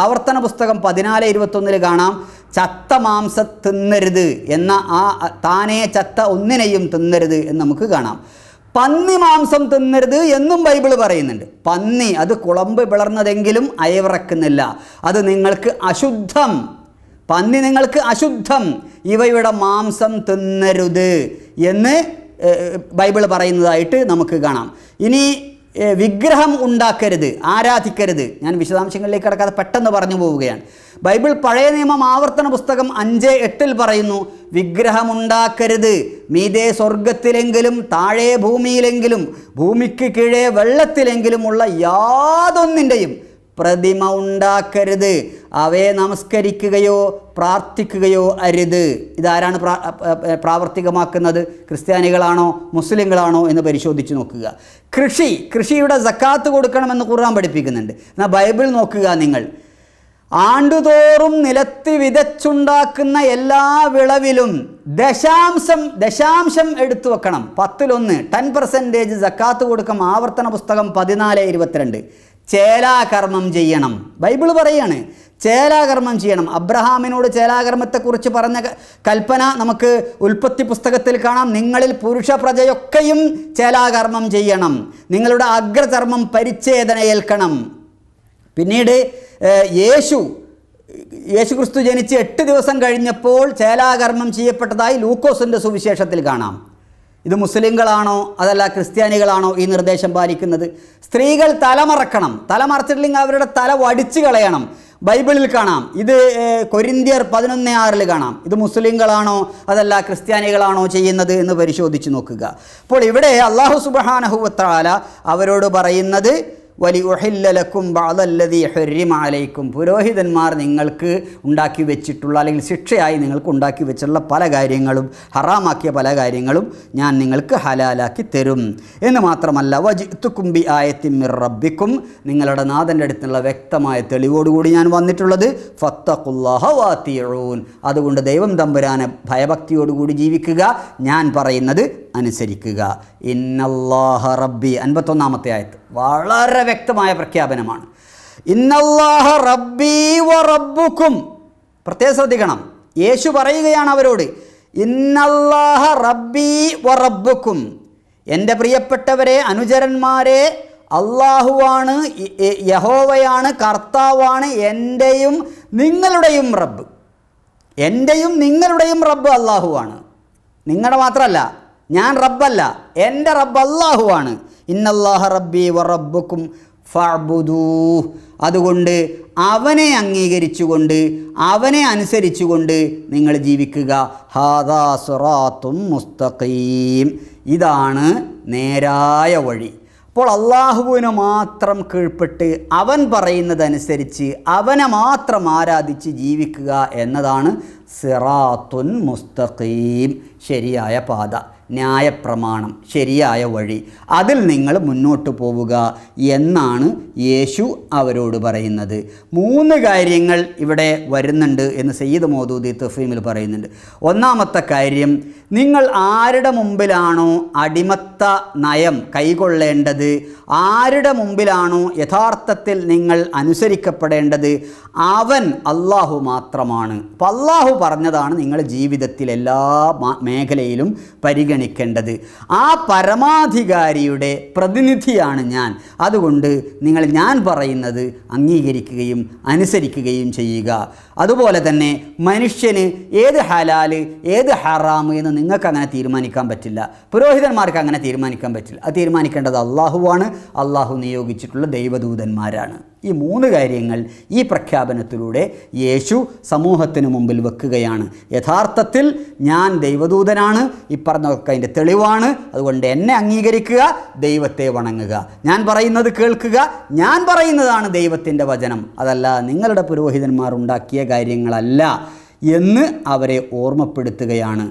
ആവർത്തന പുസ്തകം പതിനാല് ഇരുപത്തൊന്നിൽ കാണാം ചത്ത മാംസം തിന്നരുത് എന്ന ആ താനേ ചത്ത ഒന്നിനെയും തിന്നരുത് എന്ന് നമുക്ക് കാണാം പന്നി മാംസം തിന്നരുത് എന്നും ബൈബിൾ പറയുന്നുണ്ട് പന്നി അത് കുളമ്പ് പിളർന്നതെങ്കിലും അയവിറക്കുന്നില്ല അത് നിങ്ങൾക്ക് അശുദ്ധം പന്നി നിങ്ങൾക്ക് അശുദ്ധം ഇവയുടെ മാംസം തിന്നരുത് എന്ന് ബൈബിൾ പറയുന്നതായിട്ട് നമുക്ക് കാണാം ഇനി വിഗ്രഹം ഉണ്ടാക്കരുത് ആരാധിക്കരുത് ഞാൻ വിശദാംശങ്ങളിലേക്ക് കടക്കാതെ പെട്ടെന്ന് പറഞ്ഞു പോവുകയാണ് ബൈബിൾ പഴയ നിയമം ആവർത്തന പുസ്തകം അഞ്ച് എട്ടിൽ പറയുന്നു വിഗ്രഹമുണ്ടാക്കരുത് മീതെ സ്വർഗത്തിലെങ്കിലും താഴെ ഭൂമിയിലെങ്കിലും ഭൂമിക്ക് കീഴേ വെള്ളത്തിലെങ്കിലും ഉള്ള യാതൊന്നിൻ്റെയും പ്രതിമ ഉണ്ടാക്കരുത് അവയെ നമസ്കരിക്കുകയോ പ്രാർത്ഥിക്കുകയോ അരുത് ഇതാരാണ് പ്രാവർത്തികമാക്കുന്നത് ക്രിസ്ത്യാനികളാണോ മുസ്ലിങ്ങളാണോ എന്ന് പരിശോധിച്ച് നോക്കുക കൃഷി കൃഷിയുടെ സക്കാത്ത് കൊടുക്കണമെന്ന് ഖുർആൻ പഠിപ്പിക്കുന്നുണ്ട് എന്നാൽ ബൈബിൾ നോക്കുക നിങ്ങൾ ആണ്ടുതോറും നിലത്ത് വിതച്ചുണ്ടാക്കുന്ന എല്ലാ വിളവിലും ദശാംശം ദശാംശം എടുത്തു വെക്കണം പത്തിലൊന്ന് ടെൻ പെർസെൻറ്റേജ് സക്കാത്ത് കൊടുക്കാം ആവർത്തന പുസ്തകം പതിനാല് ഇരുപത്തിരണ്ട് ചേലാകർമ്മം ചെയ്യണം ബൈബിൾ പറയാണ് ചേലാകർമ്മം ചെയ്യണം അബ്രഹാമിനോട് ചേലാകർമ്മത്തെക്കുറിച്ച് പറഞ്ഞ കൽപ്പന നമുക്ക് ഉൽപ്പത്തി പുസ്തകത്തിൽ കാണാം നിങ്ങളിൽ പുരുഷ പ്രജയൊക്കെയും ചേലാകർമ്മം ചെയ്യണം നിങ്ങളുടെ അഗ്രചർമ്മം പരിച്ഛേദനയേൽക്കണം പിന്നീട് യേശു യേശുക്രിസ്തു ജനിച്ച് എട്ട് ദിവസം കഴിഞ്ഞപ്പോൾ ചേലാകർമ്മം ചെയ്യപ്പെട്ടതായി ലൂക്കോസിൻ്റെ സുവിശേഷത്തിൽ കാണാം ഇത് മുസ്ലിങ്ങളാണോ അതല്ല ക്രിസ്ത്യാനികളാണോ ഈ നിർദ്ദേശം പാലിക്കുന്നത് സ്ത്രീകൾ തലമറക്കണം തലമറച്ചിട്ടില്ലെങ്കിൽ അവരുടെ തല വടിച്ചു കളയണം ബൈബിളിൽ കാണാം ഇത് കൊരിന്തിയർ പതിനൊന്ന് ആറിൽ കാണാം ഇത് മുസ്ലിങ്ങളാണോ അതല്ല ക്രിസ്ത്യാനികളാണോ ചെയ്യുന്നത് എന്ന് പരിശോധിച്ച് നോക്കുക അപ്പോൾ ഇവിടെ അള്ളാഹു സുബഹാനഹുവത്താല അവരോട് പറയുന്നത് വലി ഉഹില്ലലക്കും ബാലല്ലതി ഹെറിമാലയ്ക്കും പുരോഹിതന്മാർ നിങ്ങൾക്ക് ഉണ്ടാക്കി വെച്ചിട്ടുള്ള അല്ലെങ്കിൽ ശിക്ഷയായി നിങ്ങൾക്ക് ഉണ്ടാക്കി വെച്ചിട്ടുള്ള പല കാര്യങ്ങളും ഹറാമാക്കിയ പല കാര്യങ്ങളും ഞാൻ നിങ്ങൾക്ക് ഹലാലാക്കി തരും എന്ന് മാത്രമല്ല വജിത്തു കുംബി ആയത്തിമിർ റബ്ബിക്കും നിങ്ങളുടെ നാഥൻ്റെ അടുത്തുള്ള വ്യക്തമായ തെളിവോടുകൂടി ഞാൻ വന്നിട്ടുള്ളത് ഫത്തഖുല്ലാഹവാത്തിയൂൻ അതുകൊണ്ട് ദൈവം തമ്പുരാനെ ഭയഭക്തിയോടുകൂടി ജീവിക്കുക ഞാൻ പറയുന്നത് അനുസരിക്കുക ഇന്നല്ലാഹ റബ്ബി അൻപത്തൊന്നാമത്തെ ആയത്ത് വളരെ വ്യക്തമായ പ്രഖ്യാപനമാണ് ഇന്നല്ലാഹ റബ്ബി വ റബ്ബുക്കും പ്രത്യേകം ശ്രദ്ധിക്കണം യേശു പറയുകയാണ് അവരോട് ഇന്നല്ലാഹ റബ്ബി വ റബ്ബുക്കും എൻ്റെ പ്രിയപ്പെട്ടവരെ അനുചരന്മാരെ അള്ളാഹുവാണ് യഹോവയാണ് കർത്താവാണ് എൻ്റെയും നിങ്ങളുടെയും റബ്ബ് എൻ്റെയും നിങ്ങളുടെയും റബ്ബ് അള്ളാഹുവാണ് നിങ്ങളുടെ മാത്രമല്ല ഞാൻ റബ്ബല്ല എൻ്റെ റബ്ബ് അള്ളാഹുവാണ് ഇന്നല്ലാഹ റബ്ബി വ റബ്ബുക്കും ഫഅബുദൂ അതുകൊണ്ട് അവനെ അംഗീകരിച്ചുകൊണ്ട് അവനെ അനുസരിച്ചുകൊണ്ട് നിങ്ങൾ ജീവിക്കുക ഹാദാ സുറാത്തും മുസ്തഖീം ഇതാണ് നേരായ വഴി അപ്പോൾ അള്ളാഹുവിന് മാത്രം കീഴ്പ്പെട്ട് അവൻ പറയുന്നതനുസരിച്ച് അവനെ മാത്രം ആരാധിച്ച് ജീവിക്കുക എന്നതാണ് സിറാത്തുൻ മുസ്തഖീം ശരിയായ പാത ന്യായപ്രമാണം ശരിയായ വഴി അതിൽ നിങ്ങൾ മുന്നോട്ട് പോവുക എന്നാണ് യേശു അവരോട് പറയുന്നത് മൂന്ന് കാര്യങ്ങൾ ഇവിടെ വരുന്നുണ്ട് എന്ന് സയ്യിദ് മോദൂദി തഫീമിൽ പറയുന്നുണ്ട് ഒന്നാമത്തെ കാര്യം നിങ്ങൾ ആരുടെ മുമ്പിലാണോ അടിമത്ത നയം കൈകൊള്ളേണ്ടത് ആരുടെ മുമ്പിലാണോ യഥാർത്ഥത്തിൽ നിങ്ങൾ അനുസരിക്കപ്പെടേണ്ടത് അവൻ അള്ളാഹു മാത്രമാണ് അപ്പം അള്ളാഹു പറഞ്ഞതാണ് നിങ്ങൾ ജീവിതത്തിൽ എല്ലാ മേഖലയിലും പരിഗണി പരിഗണിക്കേണ്ടത് ആ പരമാധികാരിയുടെ പ്രതിനിധിയാണ് ഞാൻ അതുകൊണ്ട് നിങ്ങൾ ഞാൻ പറയുന്നത് അംഗീകരിക്കുകയും അനുസരിക്കുകയും ചെയ്യുക അതുപോലെ തന്നെ മനുഷ്യന് ഏത് ഹലാല് ഏത് ഹറാമ് എന്ന് നിങ്ങൾക്ക് അങ്ങനെ തീരുമാനിക്കാൻ പറ്റില്ല പുരോഹിതന്മാർക്ക് അങ്ങനെ തീരുമാനിക്കാൻ പറ്റില്ല അത് തീരുമാനിക്കേണ്ടത് അള്ളാഹുവാണ് അള്ളാഹു നിയോഗിച്ചിട്ടുള്ള ദൈവദൂതന്മാരാണ് ഈ മൂന്ന് കാര്യങ്ങൾ ഈ പ്രഖ്യാപനത്തിലൂടെ യേശു സമൂഹത്തിന് മുമ്പിൽ വെക്കുകയാണ് യഥാർത്ഥത്തിൽ ഞാൻ ദൈവദൂതനാണ് ഈ പറഞ്ഞതൊക്കെ അതിൻ്റെ തെളിവാണ് അതുകൊണ്ട് എന്നെ അംഗീകരിക്കുക ദൈവത്തെ വണങ്ങുക ഞാൻ പറയുന്നത് കേൾക്കുക ഞാൻ പറയുന്നതാണ് ദൈവത്തിൻ്റെ വചനം അതല്ല നിങ്ങളുടെ പുരോഹിതന്മാർ ഉണ്ടാക്കിയ കാര്യങ്ങളല്ല എന്ന് അവരെ ഓർമ്മപ്പെടുത്തുകയാണ്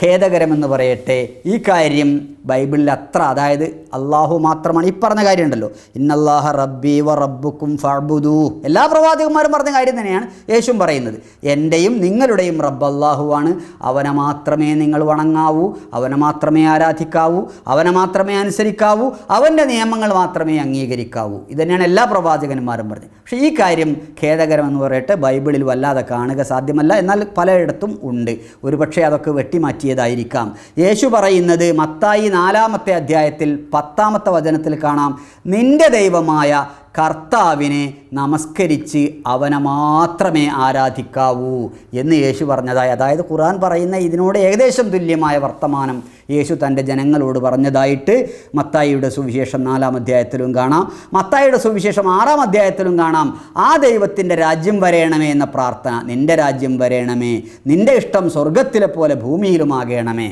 ഖേദകരമെന്ന് പറയട്ടെ ഈ കാര്യം ബൈബിളിൽ അത്ര അതായത് അള്ളാഹു മാത്രമാണ് ഈ പറഞ്ഞ കാര്യമുണ്ടല്ലോ ഇന്നല്ലാഹ റബ്ബി വ റബ്ബുക്കും ഫർബുദു എല്ലാ പ്രവാചകന്മാരും പറഞ്ഞ കാര്യം തന്നെയാണ് യേശു പറയുന്നത് എൻ്റെയും നിങ്ങളുടെയും റബ്ബ് അള്ളാഹുവാണ് അവനെ മാത്രമേ നിങ്ങൾ വണങ്ങാവൂ അവനെ മാത്രമേ ആരാധിക്കാവൂ അവനെ മാത്രമേ അനുസരിക്കാവൂ അവൻ്റെ നിയമങ്ങൾ മാത്രമേ അംഗീകരിക്കാവൂ ഇതന്നെയാണ് എല്ലാ പ്രവാചകന്മാരും പറഞ്ഞത് പക്ഷേ ഈ കാര്യം ഖേദകരമെന്ന് പറയട്ടെ ബൈബിളിൽ വല്ലാതെ കാണുക സാധ്യമല്ല എന്നാൽ പലയിടത്തും ഉണ്ട് ഒരുപക്ഷെ അതൊക്കെ വെട്ടിമാറ്റിയതായിരിക്കാം യേശു പറയുന്നത് മത്തായി നാലാമത്തെ അധ്യായത്തിൽ പത്താമത്തെ വചനത്തിൽ കാണാം നിന്റെ ദൈവമായ കർത്താവിനെ നമസ്കരിച്ച് അവനെ മാത്രമേ ആരാധിക്കാവൂ എന്ന് യേശു പറഞ്ഞതായി അതായത് ഖുറാൻ പറയുന്ന ഇതിനോട് ഏകദേശം തുല്യമായ വർത്തമാനം യേശു തൻ്റെ ജനങ്ങളോട് പറഞ്ഞതായിട്ട് മത്തായിയുടെ സുവിശേഷം നാലാം അധ്യായത്തിലും കാണാം മത്തായിയുടെ സുവിശേഷം ആറാം അധ്യായത്തിലും കാണാം ആ ദൈവത്തിൻ്റെ രാജ്യം വരയണമേ എന്ന പ്രാർത്ഥന നിൻ്റെ രാജ്യം വരയണമേ നിൻ്റെ ഇഷ്ടം സ്വർഗത്തിലെ പോലെ ഭൂമിയിലുമാകണമേ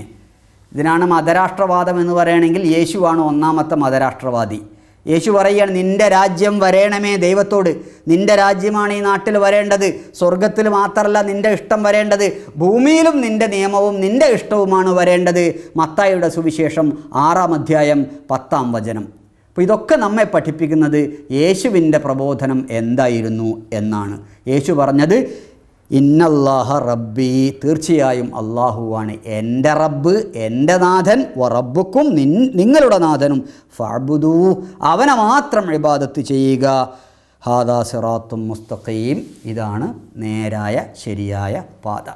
ഇതിനാണ് മതരാഷ്ട്രവാദം എന്ന് പറയുകയാണെങ്കിൽ യേശുവാണ് ഒന്നാമത്തെ മതരാഷ്ട്രവാദി യേശു പറയുകയാണ് നിൻ്റെ രാജ്യം വരേണമേ ദൈവത്തോട് നിൻ്റെ രാജ്യമാണ് ഈ നാട്ടിൽ വരേണ്ടത് സ്വർഗത്തിൽ മാത്രമല്ല നിൻ്റെ ഇഷ്ടം വരേണ്ടത് ഭൂമിയിലും നിൻ്റെ നിയമവും നിൻ്റെ ഇഷ്ടവുമാണ് വരേണ്ടത് മത്തായിയുടെ സുവിശേഷം ആറാം അധ്യായം പത്താം വചനം അപ്പോൾ ഇതൊക്കെ നമ്മെ പഠിപ്പിക്കുന്നത് യേശുവിൻ്റെ പ്രബോധനം എന്തായിരുന്നു എന്നാണ് യേശു പറഞ്ഞത് ഇന്നല്ലാഹ റബ്ബി തീർച്ചയായും അള്ളാഹുവാണ് എൻ്റെ റബ്ബ് എൻ്റെ നാഥൻ വ റബ്ബുക്കും നിൻ നിങ്ങളുടെ നാഥനും ഫാബുദു അവനെ മാത്രം ഇബാദത്ത് ചെയ്യുക ഹാദാ സിറാത്തും മുസ്തഖീം ഇതാണ് നേരായ ശരിയായ പാത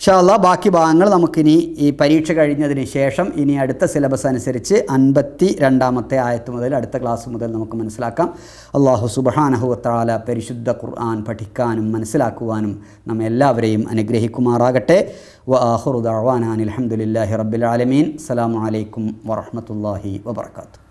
ഇൻഷാല്ല ബാക്കി ഭാഗങ്ങൾ നമുക്കിനി ഈ പരീക്ഷ കഴിഞ്ഞതിന് ശേഷം ഇനി അടുത്ത സിലബസ് അനുസരിച്ച് അൻപത്തി രണ്ടാമത്തെ ആയത്ത് മുതൽ അടുത്ത ക്ലാസ് മുതൽ നമുക്ക് മനസ്സിലാക്കാം അള്ളാഹു സുബഹാനഹുവത്താല പരിശുദ്ധ ഖുർആൻ പഠിക്കാനും മനസ്സിലാക്കുവാനും നമ്മെ എല്ലാവരെയും അനുഗ്രഹിക്കുമാറാകട്ടെ വ ആഹുറുദാൻ അലഹമുല്ലാഹി റബ്ബിൽ ആലമീൻ അസ്സാം വലൈക്കും വറഹമത്തല്ലാഹി വബർക്കാത്തു